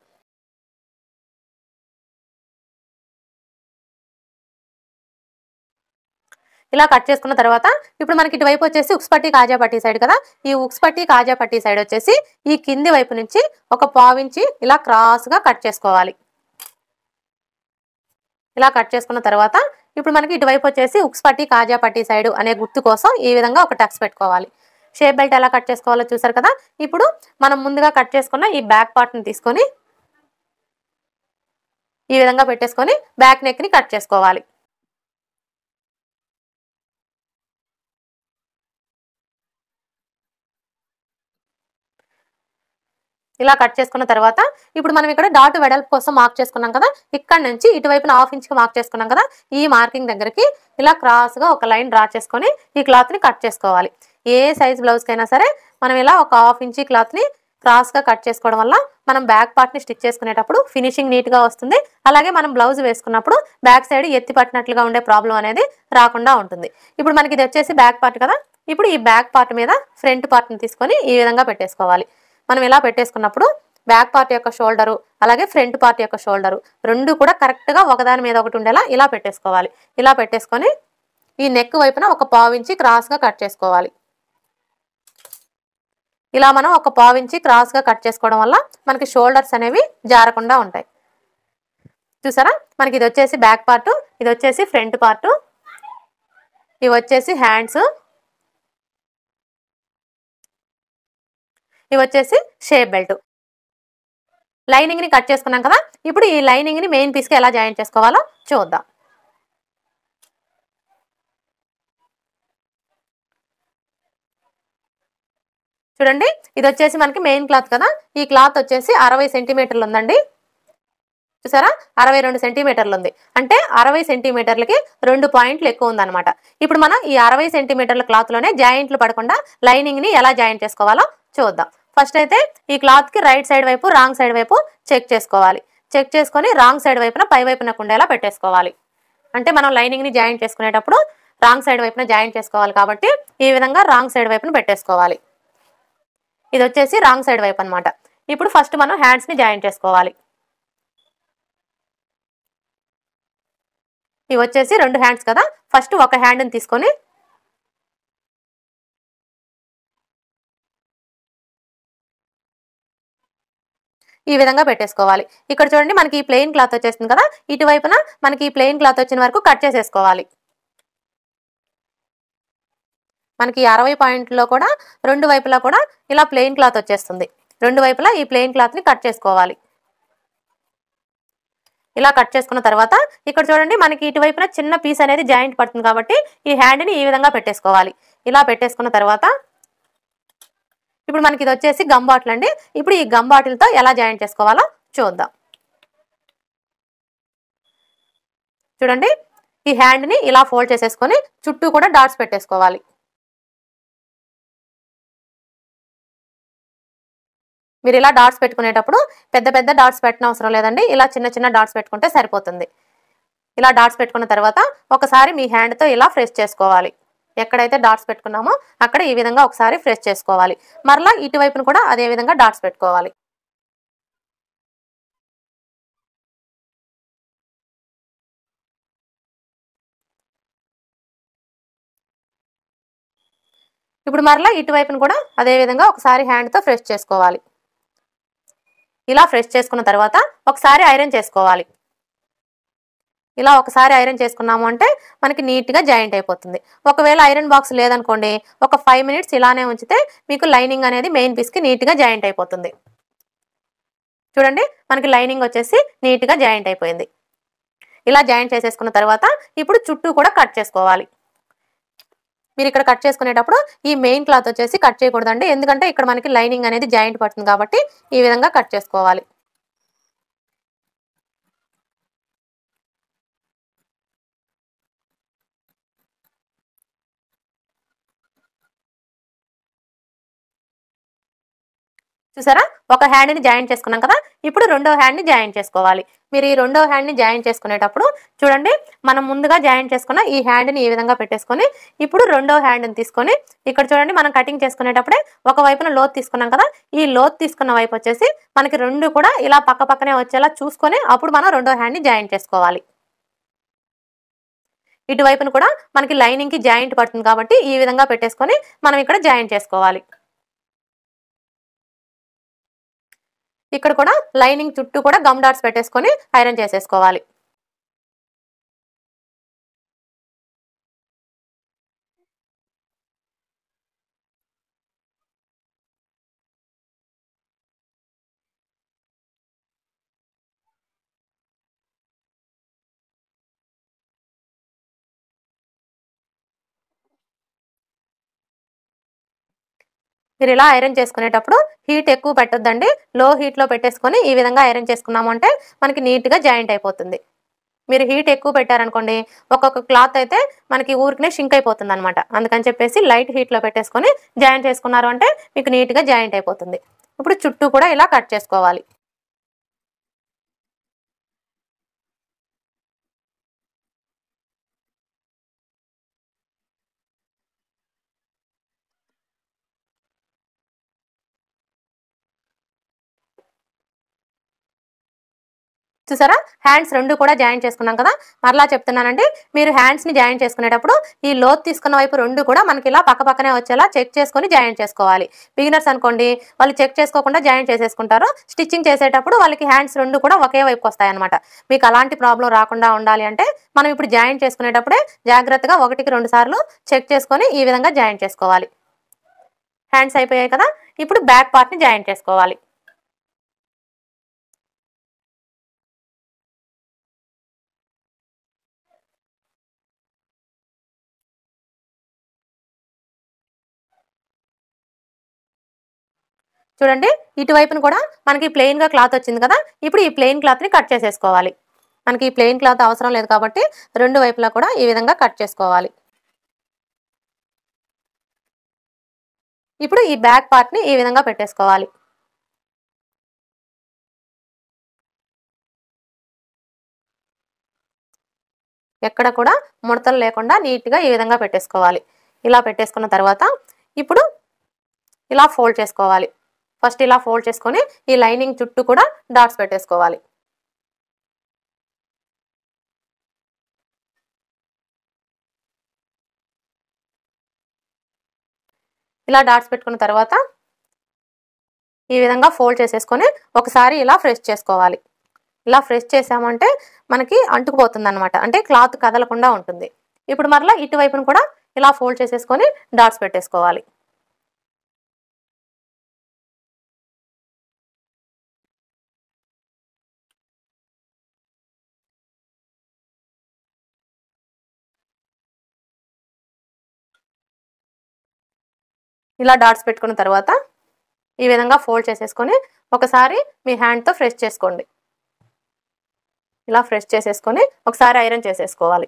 ఇలా కట్ చేసుకున్న తర్వాత ఇప్పుడు మనకి ఇటువైపు వచ్చేసి ఉక్స్ పట్టి కాజా పట్టి సైడ్ కదా ఈ ఉక్స్ పట్టి కాజా పట్టి సైడ్ వచ్చేసి ఈ కింది వైపు నుంచి ఒక పావించి ఇలా క్రాస్గా కట్ చేసుకోవాలి ఇలా కట్ చేసుకున్న తర్వాత ఇప్పుడు మనకి ఇటువైపు వచ్చేసి ఉక్స్ పట్టి కాజా పట్టి సైడ్ అనే గుర్తు కోసం ఈ విధంగా ఒక టక్స్ పెట్టుకోవాలి షేప్ బెల్ట్ ఎలా కట్ చేసుకోవాలో చూసారు కదా ఇప్పుడు మనం ముందుగా కట్ చేసుకున్న ఈ బ్యాక్ పార్ట్ని తీసుకొని ఈ విధంగా పెట్టేసుకొని బ్యాక్ నెక్ని కట్ చేసుకోవాలి ఇలా కట్ చేసుకున్న తర్వాత ఇప్పుడు మనం ఇక్కడ డాట్ వెడల్పు కోసం మార్క్ చేసుకున్నాం కదా ఇక్కడ నుంచి ఇటువైపున హాఫ్ ఇంచ్కి మార్క్ చేసుకున్నాం కదా ఈ మార్కింగ్ దగ్గరికి ఇలా క్రాస్గా ఒక లైన్ డ్రా చేసుకొని ఈ క్లాత్ని కట్ చేసుకోవాలి ఏ సైజ్ బ్లౌజ్కైనా సరే మనం ఇలా ఒక హాఫ్ ఇంచి క్లాత్ని క్రాస్గా కట్ చేసుకోవడం వల్ల మనం బ్యాక్ పార్ట్ని స్టిచ్ చేసుకునేటప్పుడు ఫినిషింగ్ నీట్గా వస్తుంది అలాగే మనం బ్లౌజ్ వేసుకున్నప్పుడు బ్యాక్ సైడ్ ఎత్తి పట్టినట్లుగా ఉండే ప్రాబ్లం అనేది రాకుండా ఉంటుంది ఇప్పుడు మనకి ఇది వచ్చేసి బ్యాక్ పార్ట్ కదా ఇప్పుడు ఈ బ్యాక్ పార్ట్ మీద ఫ్రంట్ పార్ట్ని తీసుకొని ఈ విధంగా పెట్టేసుకోవాలి మనం ఇలా పెట్టేసుకున్నప్పుడు బ్యాక్ పార్ట్ యొక్క షోల్డరు అలాగే ఫ్రంట్ పార్ట్ యొక్క షోల్డరు రెండు కూడా కరెక్ట్గా ఒకదాని మీద ఒకటి ఉండేలా ఇలా పెట్టేసుకోవాలి ఇలా పెట్టేసుకొని ఈ నెక్ వైపున ఒక పావించి క్రాస్గా కట్ చేసుకోవాలి ఇలా మనం ఒక పావించి క్రాస్గా కట్ చేసుకోవడం వల్ల మనకి షోల్డర్స్ అనేవి జారకుండా ఉంటాయి చూసారా మనకి ఇది వచ్చేసి బ్యాక్ పార్టు ఇది వచ్చేసి ఫ్రంట్ పార్టు ఇవి వచ్చేసి హ్యాండ్స్ ఇవి వచ్చేసి షేప్ బెల్ట్ లైనింగ్ని కట్ చేసుకున్నాం కదా ఇప్పుడు ఈ లైనింగ్ని మెయిన్ పీస్కి ఎలా జాయిన్ చేసుకోవాలో చూద్దాం చూడండి ఇది వచ్చేసి మనకి మెయిన్ క్లాత్ కదా ఈ క్లాత్ వచ్చేసి అరవై సెంటీమీటర్లు ఉందండి చూసారా అరవై రెండు సెంటీమీటర్లు ఉంది అంటే అరవై సెంటీమీటర్లకి రెండు పాయింట్లు ఎక్కువ ఉందన్నమాట ఇప్పుడు మనం ఈ అరవై సెంటీమీటర్ల క్లాత్లోనే జాయింట్లు పడకుండా లైనింగ్ని ఎలా జాయింట్ చేసుకోవాలో చూద్దాం ఫస్ట్ అయితే ఈ క్లాత్ కి రైట్ సైడ్ వైపు రాంగ్ సైడ్ వైపు చెక్ చేసుకోవాలి చెక్ చేసుకొని రాంగ్ సైడ్ వైపున పై వైపున కుండేలా పెట్టేసుకోవాలి అంటే మనం లైనింగ్ ని జాయింట్ చేసుకునేటప్పుడు రాంగ్ సైడ్ వైపున జాయింట్ చేసుకోవాలి కాబట్టి ఈ విధంగా రాంగ్ సైడ్ వైపున పెట్టేసుకోవాలి ఇది వచ్చేసి రాంగ్ సైడ్ వైపు అనమాట ఇప్పుడు ఫస్ట్ మనం హ్యాండ్స్ని జాయింట్ చేసుకోవాలి ఇవి వచ్చేసి రెండు హ్యాండ్స్ కదా ఫస్ట్ ఒక హ్యాండ్ని తీసుకొని ఈ విధంగా పెట్టేసుకోవాలి ఇక్కడ చూడండి మనకి ఈ ప్లెయిన్ క్లాత్ వచ్చేస్తుంది కదా ఇటువైపున మనకి ఈ ప్లెయిన్ క్లాత్ వచ్చిన వరకు కట్ చేసేసుకోవాలి మనకి అరవై పాయింట్లో కూడా రెండు వైపులా కూడా ఇలా ప్లెయిన్ క్లాత్ వచ్చేస్తుంది రెండు వైపులా ఈ ప్లెయిన్ క్లాత్ని కట్ చేసుకోవాలి ఇలా కట్ చేసుకున్న తర్వాత ఇక్కడ చూడండి మనకి ఇటువైపున చిన్న పీస్ అనేది జాయింట్ పడుతుంది కాబట్టి ఈ హ్యాండ్ని ఈ విధంగా పెట్టేసుకోవాలి ఇలా పెట్టేసుకున్న తర్వాత ఇప్పుడు మనకి ఇది వచ్చేసి గమ్ బాటిల్ అండి ఇప్పుడు ఈ గమ్ బాటిల్తో ఎలా జాయింట్ చేసుకోవాలో చూద్దాం చూడండి ఈ హ్యాండ్ని ఇలా ఫోల్డ్ చేసేసుకొని చుట్టూ కూడా డాట్స్ పెట్టేసుకోవాలి మీరు ఇలా డాట్స్ పెట్టుకునేటప్పుడు పెద్ద పెద్ద డాట్స్ పెట్టిన అవసరం లేదండి ఇలా చిన్న చిన్న డాట్స్ పెట్టుకుంటే సరిపోతుంది ఇలా డాట్స్ పెట్టుకున్న తర్వాత ఒకసారి మీ హ్యాండ్తో ఇలా ఫ్రెష్ చేసుకోవాలి ఎక్కడైతే డాట్స్ పెట్టుకున్నామో అక్కడ ఈ విధంగా ఒకసారి ఫ్రెష్ చేసుకోవాలి మరలా ఇటువైపును కూడా అదే విధంగా డాట్స్ పెట్టుకోవాలి ఇప్పుడు మరలా ఇటువైపును కూడా అదే విధంగా ఒకసారి హ్యాండ్తో ఫ్రెష్ చేసుకోవాలి ఇలా ఫ్రెష్ చేసుకున్న తర్వాత ఒకసారి ఐరన్ చేసుకోవాలి ఇలా ఒకసారి ఐరన్ చేసుకున్నాము అంటే మనకి నీట్గా జాయింట్ అయిపోతుంది ఒకవేళ ఐరన్ బాక్స్ లేదనుకోండి ఒక ఫైవ్ మినిట్స్ ఇలానే ఉంచితే మీకు లైనింగ్ అనేది మెయిన్ పీస్కి నీట్గా జాయింట్ అయిపోతుంది చూడండి మనకి లైనింగ్ వచ్చేసి నీట్గా జాయింట్ అయిపోయింది ఇలా జాయింట్ చేసేసుకున్న తర్వాత ఇప్పుడు చుట్టూ కూడా కట్ చేసుకోవాలి మీరు ఇక్కడ కట్ చేసుకునేటప్పుడు ఈ మెయిన్ క్లాత్ వచ్చేసి కట్ చేయకూడదండి ఎందుకంటే ఇక్కడ మనకి లైనింగ్ అనేది జాయింట్ పడుతుంది కాబట్టి ఈ విధంగా కట్ చేసుకోవాలి చూసారా ఒక హ్యాండ్ని జాయింట్ చేసుకున్నాం కదా ఇప్పుడు రెండో హ్యాండ్ని జాయింట్ చేసుకోవాలి మీరు ఈ రెండో హ్యాండ్ని జాయింట్ చేసుకునేటప్పుడు చూడండి మనం ముందుగా జాయింట్ చేసుకున్న ఈ హ్యాండ్ని ఈ విధంగా పెట్టేసుకొని ఇప్పుడు రెండో హ్యాండ్ని తీసుకొని ఇక్కడ చూడండి మనం కటింగ్ చేసుకునేటప్పుడే ఒక వైపున లోత్ తీసుకున్నాం కదా ఈ లోత్ తీసుకున్న వైపు వచ్చేసి మనకి రెండు కూడా ఇలా పక్క పక్కనే వచ్చేలా చూసుకొని అప్పుడు మనం రెండో హ్యాండ్ని జాయింట్ చేసుకోవాలి ఇటువైపున కూడా మనకి లైనింగ్ కి జాయింట్ పడుతుంది కాబట్టి ఈ విధంగా పెట్టేసుకొని మనం ఇక్కడ జాయింట్ చేసుకోవాలి ఇక్కడ కూడా లైనింగ్ చుట్టూ కూడా గమ్ డాట్స్ పెట్టేసుకొని ఐరన్ చేసేసుకోవాలి మీరు ఇలా ఐరన్ చేసుకునేటప్పుడు హీట్ ఎక్కువ పెట్టొద్దండి లో హీట్లో పెట్టేసుకొని ఈ విధంగా ఐరన్ చేసుకున్నాము అంటే మనకి నీట్గా జాయింట్ అయిపోతుంది మీరు హీట్ ఎక్కువ పెట్టారనుకోండి ఒక్కొక్క క్లాత్ అయితే మనకి ఊరికనే షింక్ అయిపోతుంది అనమాట అందుకని చెప్పేసి లైట్ హీట్లో పెట్టేసుకొని జాయింట్ చేసుకున్నారు అంటే మీకు నీట్గా జాయింట్ అయిపోతుంది ఇప్పుడు చుట్టూ కూడా ఇలా కట్ చేసుకోవాలి చూసారా హ్యాండ్స్ రెండు కూడా జాయిన్ చేసుకున్నాం కదా మరలా చెప్తున్నానండి మీరు హ్యాండ్స్ని జాయిన్ చేసుకునేటప్పుడు ఈ లోత్ తీసుకున్న వైపు రెండు కూడా మనకి ఇలా పక్క పక్కనే వచ్చేలా చెక్ చేసుకుని జాయిన్ చేసుకోవాలి బిగినర్స్ అనుకోండి వాళ్ళు చెక్ చేసుకోకుండా జాయిన్ చేసేసుకుంటారు స్టిచ్చింగ్ చేసేటప్పుడు వాళ్ళకి హ్యాండ్స్ రెండు కూడా ఒకే వైపుకి వస్తాయన్నమాట మీకు అలాంటి ప్రాబ్లం రాకుండా ఉండాలి అంటే మనం ఇప్పుడు జాయిన్ చేసుకునేటప్పుడే జాగ్రత్తగా ఒకటికి రెండు సార్లు చెక్ చేసుకొని ఈ విధంగా జాయిన్ చేసుకోవాలి హ్యాండ్స్ అయిపోయాయి కదా ఇప్పుడు బ్యాక్ పార్ట్ని జాయిన్ చేసుకోవాలి చూడండి ఇటువైపును కూడా మనకి ప్లెయిన్గా క్లాత్ వచ్చింది కదా ఇప్పుడు ఈ ప్లెయిన్ క్లాత్ని కట్ చేసేసుకోవాలి మనకి ఈ ప్లెయిన్ క్లాత్ అవసరం లేదు కాబట్టి రెండు వైపులా కూడా ఈ విధంగా కట్ చేసుకోవాలి ఇప్పుడు ఈ బ్యాక్ పార్ట్ని ఈ విధంగా పెట్టేసుకోవాలి ఎక్కడ కూడా ముడతలు లేకుండా నీట్గా ఈ విధంగా పెట్టేసుకోవాలి ఇలా పెట్టేసుకున్న తర్వాత ఇప్పుడు ఇలా ఫోల్డ్ చేసుకోవాలి ఫస్ట్ ఇలా ఫోల్డ్ చేసుకొని ఈ లైనింగ్ చుట్టూ కూడా డాట్స్ పెట్టేసుకోవాలి ఇలా డాట్స్ పెట్టుకున్న తర్వాత ఈ విధంగా ఫోల్డ్ చేసేసుకొని ఒకసారి ఇలా ఫ్రెష్ చేసుకోవాలి ఇలా ఫ్రెష్ చేసామంటే మనకి అంటుకుపోతుంది అనమాట అంటే క్లాత్ కదలకుండా ఉంటుంది ఇప్పుడు మరలా ఇటువైపును కూడా ఇలా ఫోల్డ్ చేసేసుకొని డాట్స్ పెట్టేసుకోవాలి ఇలా డాట్స్ పెట్టుకున్న తర్వాత ఈ విధంగా ఫోల్డ్ చేసేసుకొని ఒకసారి మీ హ్యాండ్తో ఫ్రెష్ చేసుకోండి ఇలా ఫ్రెష్ చేసేసుకొని ఒకసారి ఐరన్ చేసేసుకోవాలి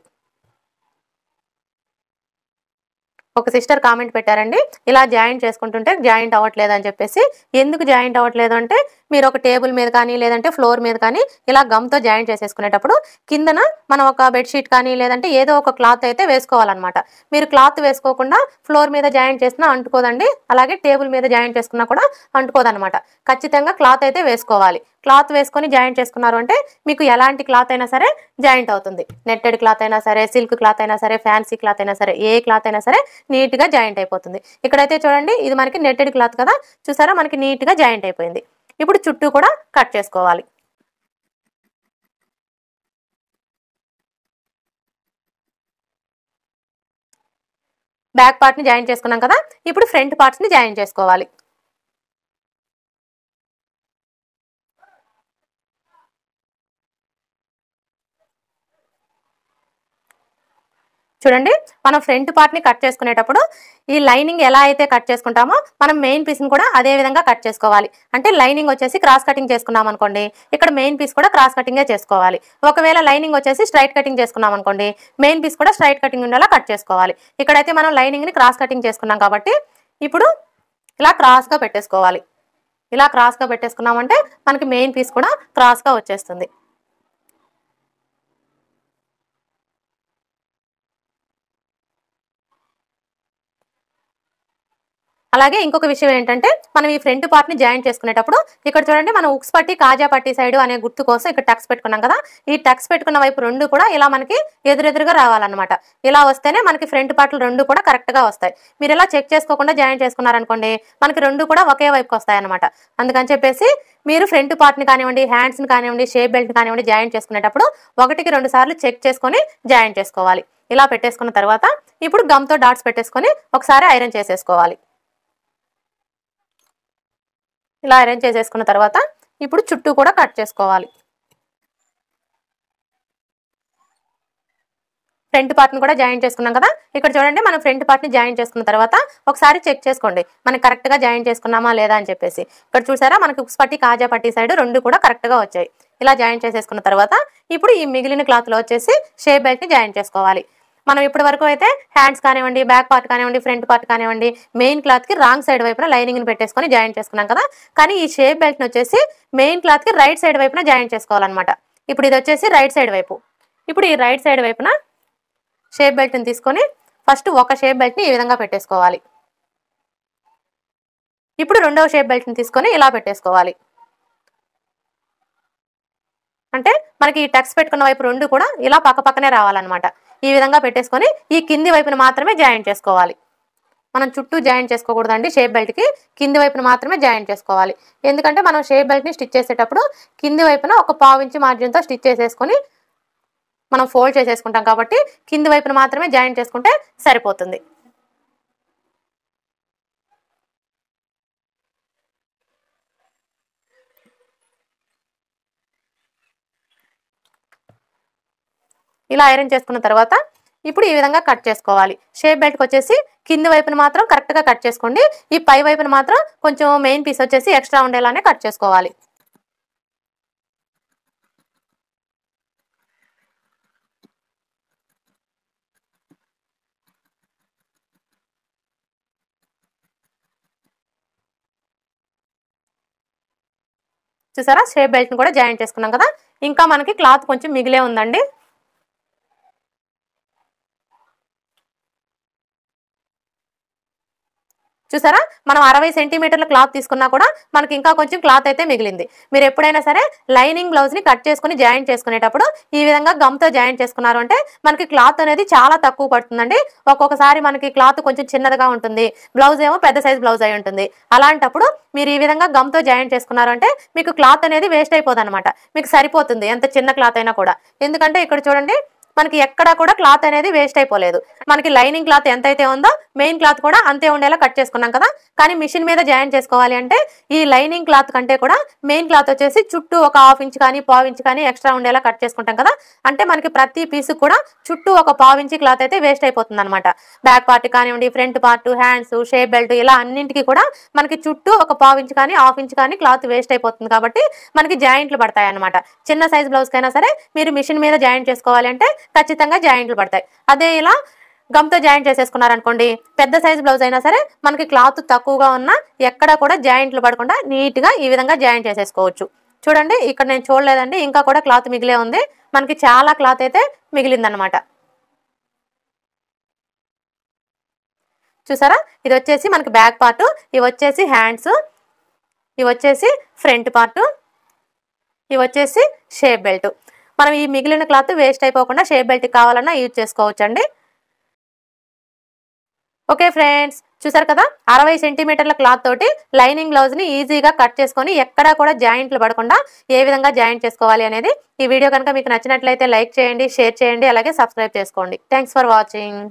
ఒక సిస్టర్ కామెంట్ పెట్టారండి ఇలా జాయింట్ చేసుకుంటుంటే జాయింట్ అవ్వట్లేదు అని చెప్పేసి ఎందుకు జాయింట్ అవ్వట్లేదు అంటే మీరు ఒక టేబుల్ మీద కానీ లేదంటే ఫ్లోర్ మీద కానీ ఇలా గమ్తో జాయింట్ చేసేసుకునేటప్పుడు కిందన మనం ఒక బెడ్షీట్ కానీ లేదంటే ఏదో ఒక క్లాత్ అయితే వేసుకోవాలన్నమాట మీరు క్లాత్ వేసుకోకుండా ఫ్లోర్ మీద జాయింట్ చేసినా అంటుకోదండి అలాగే టేబుల్ మీద జాయింట్ చేసుకున్నా కూడా అంటుకోదన్నమాట ఖచ్చితంగా క్లాత్ అయితే వేసుకోవాలి క్లాత్ వేసుకొని జాయింట్ చేసుకున్నారు అంటే మీకు ఎలాంటి క్లాత్ అయినా సరే జాయింట్ అవుతుంది నెట్టెడ్ క్లాత్ అయినా సరే సిల్క్ క్లాత్ అయినా సరే ఫ్యాన్సీ క్లాత్ అయినా సరే ఏ క్లాత్ అయినా సరే నీట్గా జాయింట్ అయిపోతుంది ఇక్కడైతే చూడండి ఇది మనకి నెట్టెడ్ క్లాత్ కదా చూసారా మనకి నీట్గా జాయింట్ అయిపోయింది ఇప్పుడు చుట్టూ కూడా కట్ చేసుకోవాలి బ్యాక్ పార్ట్ని జాయిన్ చేసుకున్నాం కదా ఇప్పుడు ఫ్రంట్ పార్ట్స్ని జాయిన్ చేసుకోవాలి చూడండి మనం ఫ్రంట్ పార్ట్ని కట్ చేసుకునేటప్పుడు ఈ లైనింగ్ ఎలా అయితే కట్ చేసుకుంటామో మనం మెయిన్ పీస్ని కూడా అదే విధంగా కట్ చేసుకోవాలి అంటే లైనింగ్ వచ్చేసి క్రాస్ కటింగ్ చేసుకున్నాం అనుకోండి ఇక్కడ మెయిన్ పీస్ కూడా క్రాస్ కటింగే చేసుకోవాలి ఒకవేళ లైనింగ్ వచ్చేసి స్ట్రైట్ కటింగ్ చేసుకున్నాం అనుకోండి మెయిన్ పీస్ కూడా స్ట్రైట్ కటింగ్ ఉండేలా కట్ చేసుకోవాలి ఇక్కడైతే మనం లైనింగ్ని క్రాస్ కటింగ్ చేసుకున్నాం కాబట్టి ఇప్పుడు ఇలా క్రాస్గా పెట్టేసుకోవాలి ఇలా క్రాస్గా పెట్టేసుకున్నామంటే మనకి మెయిన్ పీస్ కూడా క్రాస్గా వచ్చేస్తుంది అలాగే ఇంకొక విషయం ఏంటంటే మనం ఈ ఫ్రంట్ పార్ట్ ని జాయింట్ చేసుకునేటప్పుడు ఇక్కడ చూడండి మనం ఉక్స్ పట్టి కాజా పట్టి సైడ్ అనే గుర్తు కోసం ఇక్కడ టక్స్ పెట్టుకున్నాం కదా ఈ టక్స్ పెట్టుకున్న వైపు రెండు కూడా ఇలా మనకి ఎదురెదురుగా రావాలన్నమాట ఇలా వస్తేనే మనకి ఫ్రంట్ పార్ట్లు రెండు కూడా కరెక్ట్ గా వస్తాయి మీరు ఇలా చెక్ చేసుకోకుండా జాయింట్ చేసుకున్నారనుకోండి మనకి రెండు కూడా ఒకే వైపుకి వస్తాయి అనమాట అందుకని చెప్పేసి మీరు ఫ్రంట్ పార్ట్ని కానివ్వండి హ్యాండ్స్ని కానివ్వండి షేప్ బెల్ట్ని కానివ్వండి జాయింట్ చేసుకునేటప్పుడు ఒకటికి రెండు సార్లు చెక్ చేసుకొని జాయింట్ చేసుకోవాలి ఇలా పెట్టేసుకున్న తర్వాత ఇప్పుడు గమ్తో డాట్స్ పెట్టేసుకొని ఒకసారి ఐరన్ చేసేసుకోవాలి ఇలా అరేంజ్ చేసేసుకున్న తర్వాత ఇప్పుడు చుట్టూ కూడా కట్ చేసుకోవాలి ఫ్రంట్ పార్ట్ని కూడా జాయిన్ చేసుకున్నాం కదా ఇక్కడ చూడండి మనం ఫ్రంట్ పార్ట్ని జాయిన్ చేసుకున్న తర్వాత ఒకసారి చెక్ చేసుకోండి మనం కరెక్ట్గా జాయిన్ చేసుకున్నామా లేదా అని చెప్పేసి ఇక్కడ చూసారా మనకి ఉక్స్ పట్టి కాజా పట్టి సైడ్ రెండు కూడా కరెక్ట్గా వచ్చాయి ఇలా జాయిన్ చేసేసుకున్న తర్వాత ఇప్పుడు ఈ మిగిలిన క్లాత్లో వచ్చేసి షేప్ బెల్ట్ని జాయిన్ చేసుకోవాలి మనం ఇప్పటి వరకు అయితే హ్యాండ్స్ కానివ్వండి బ్యాక్ పార్ట్ కానివ్వండి ఫ్రంట్ పార్ట్ కానివ్వండి మెయిన్ క్లాత్కి రాంగ్ సైడ్ వైపున లైనింగ్ని పెట్టేసుకొని జాయింట్ చేసుకున్నాం కదా కానీ ఈ షేప్ బెల్ట్ని వచ్చేసి మెయిన్ క్లాత్కి రైట్ సైడ్ వైపున జాయింట్ చేసుకోవాలన్నమాట ఇప్పుడు ఇది వచ్చేసి రైట్ సైడ్ వైపు ఇప్పుడు ఈ రైట్ సైడ్ వైపున షేప్ బెల్ట్ని తీసుకొని ఫస్ట్ ఒక షేప్ బెల్ట్ని ఈ విధంగా పెట్టేసుకోవాలి ఇప్పుడు రెండవ షేప్ బెల్ట్ని తీసుకొని ఇలా పెట్టేసుకోవాలి అంటే మనకి ఈ టక్స్ పెట్టుకున్న వైపు రెండు కూడా ఇలా పక్క పక్కనే రావాలన్నమాట ఈ విధంగా పెట్టేసుకొని ఈ కింది వైపున మాత్రమే జాయింట్ చేసుకోవాలి మనం చుట్టూ జాయింట్ చేసుకోకూడదండి షేప్ బెల్ట్కి కింది వైపున మాత్రమే జాయింట్ చేసుకోవాలి ఎందుకంటే మనం షేప్ బెల్ట్ని స్టిచ్ చేసేటప్పుడు కింది వైపున ఒక పావించి మార్జిన్తో స్టిచ్ చేసేసుకొని మనం ఫోల్డ్ చేసేసుకుంటాం కాబట్టి కింది వైపున మాత్రమే జాయింట్ చేసుకుంటే సరిపోతుంది ఇలా ఐరన్ చేసుకున్న తర్వాత ఇప్పుడు ఈ విధంగా కట్ చేసుకోవాలి షేప్ బెల్ట్కి వచ్చేసి కింది వైపున మాత్రం కరెక్ట్గా కట్ చేసుకోండి ఈ పై వైపును మాత్రం కొంచెం మెయిన్ పీస్ వచ్చేసి ఎక్స్ట్రా ఉండేలానే కట్ చేసుకోవాలి చూసారా షేప్ బెల్ట్ని కూడా జాయిన్ చేసుకున్నాం కదా ఇంకా మనకి క్లాత్ కొంచెం మిగిలే ఉందండి చూసారా మనం అరవై సెంటీమీటర్ల క్లాత్ తీసుకున్నా కూడా మనకి ఇంకా కొంచెం క్లాత్ అయితే మిగిలింది మీరు ఎప్పుడైనా సరే లైనింగ్ బ్లౌజ్ని కట్ చేసుకుని జాయింట్ చేసుకునేటప్పుడు ఈ విధంగా గమ్తో జాయింట్ చేసుకున్నారు అంటే మనకి క్లాత్ అనేది చాలా తక్కువ పడుతుందండి ఒక్కొక్కసారి మనకి క్లాత్ కొంచెం చిన్నదిగా ఉంటుంది బ్లౌజ్ ఏమో పెద్ద సైజ్ బ్లౌజ్ అయి ఉంటుంది అలాంటప్పుడు మీరు ఈ విధంగా గమ్తో జాయింట్ చేసుకున్నారు అంటే మీకు క్లాత్ అనేది వేస్ట్ అయిపోదు మీకు సరిపోతుంది ఎంత చిన్న క్లాత్ అయినా కూడా ఎందుకంటే ఇక్కడ చూడండి మనకి ఎక్కడా కూడా క్లాత్ అనేది వేస్ట్ అయిపోలేదు మనకి లైనింగ్ క్లాత్ ఎంతైతే ఉందో మెయిన్ క్లాత్ కూడా అంతే ఉండేలా కట్ చేసుకున్నాం కదా కానీ మిషన్ మీద జాయిన్ చేసుకోవాలి అంటే ఈ లైనింగ్ క్లాత్ కంటే కూడా మెయిన్ క్లాత్ వచ్చేసి చుట్టూ ఒక హాఫ్ ఇంచ్ కానీ పావు ఇంచ్ కానీ ఎక్స్ట్రా ఉండేలా కట్ చేసుకుంటాం కదా అంటే మనకి ప్రతి పీస్ కూడా చుట్టూ ఒక పావు ఇంచ్ క్లాత్ అయితే వేస్ట్ అయిపోతుంది అనమాట బ్యాక్ పార్ట్ కానివ్వండి front part hands shape belt ఇలా అన్నింటికి కూడా మనకి చుట్టూ ఒక పావు ఇంచ్ కానీ హాఫ్ ఇంచ్ కానీ క్లాత్ వేస్ట్ అయిపోతుంది కాబట్టి మనకి జాయింట్లు పడతాయి అనమాట చిన్న సైజ్ బ్లౌజ్ కైనా సరే మీరు మిషన్ మీద జాయింట్ చేసుకోవాలి అంటే ఖచ్చితంగా జాయింట్లు పడతాయి అదే ఇలా గమ్తో జాయింట్ చేసేసుకున్నారనుకోండి పెద్ద సైజ్ బ్లౌజ్ అయినా సరే మనకి క్లాత్ తక్కువగా ఉన్నా ఎక్కడ కూడా జాయింట్లు పడకుండా నీట్గా ఈ విధంగా జాయింట్ చేసేసుకోవచ్చు చూడండి ఇక్కడ నేను చూడలేదండి ఇంకా కూడా క్లాత్ మిగిలే ఉంది మనకి చాలా క్లాత్ అయితే మిగిలిందనమాట చూసారా ఇది వచ్చేసి మనకి బ్యాక్ పార్ట్ ఇవి వచ్చేసి హ్యాండ్స్ ఇవి వచ్చేసి ఫ్రంట్ పార్ట్ ఇవి వచ్చేసి షేప్ బెల్ట్ మనం ఈ మిగిలిన క్లాత్ వేస్ట్ అయిపోకుండా షేప్ బెల్ట్ కావాలన్నా యూజ్ చేసుకోవచ్చండి ఓకే ఫ్రెండ్స్ చూసారు కదా అరవై సెంటీమీటర్ల క్లాత్ తోటి లైనింగ్ బ్లౌజ్ని ఈజీగా కట్ చేసుకొని ఎక్కడా కూడా జాయింట్లు పడకుండా ఏ విధంగా జాయింట్ చేసుకోవాలి అనేది ఈ వీడియో కనుక మీకు నచ్చినట్లయితే లైక్ చేయండి షేర్ చేయండి అలాగే సబ్స్క్రైబ్ చేసుకోండి థ్యాంక్స్ ఫర్ వాచింగ్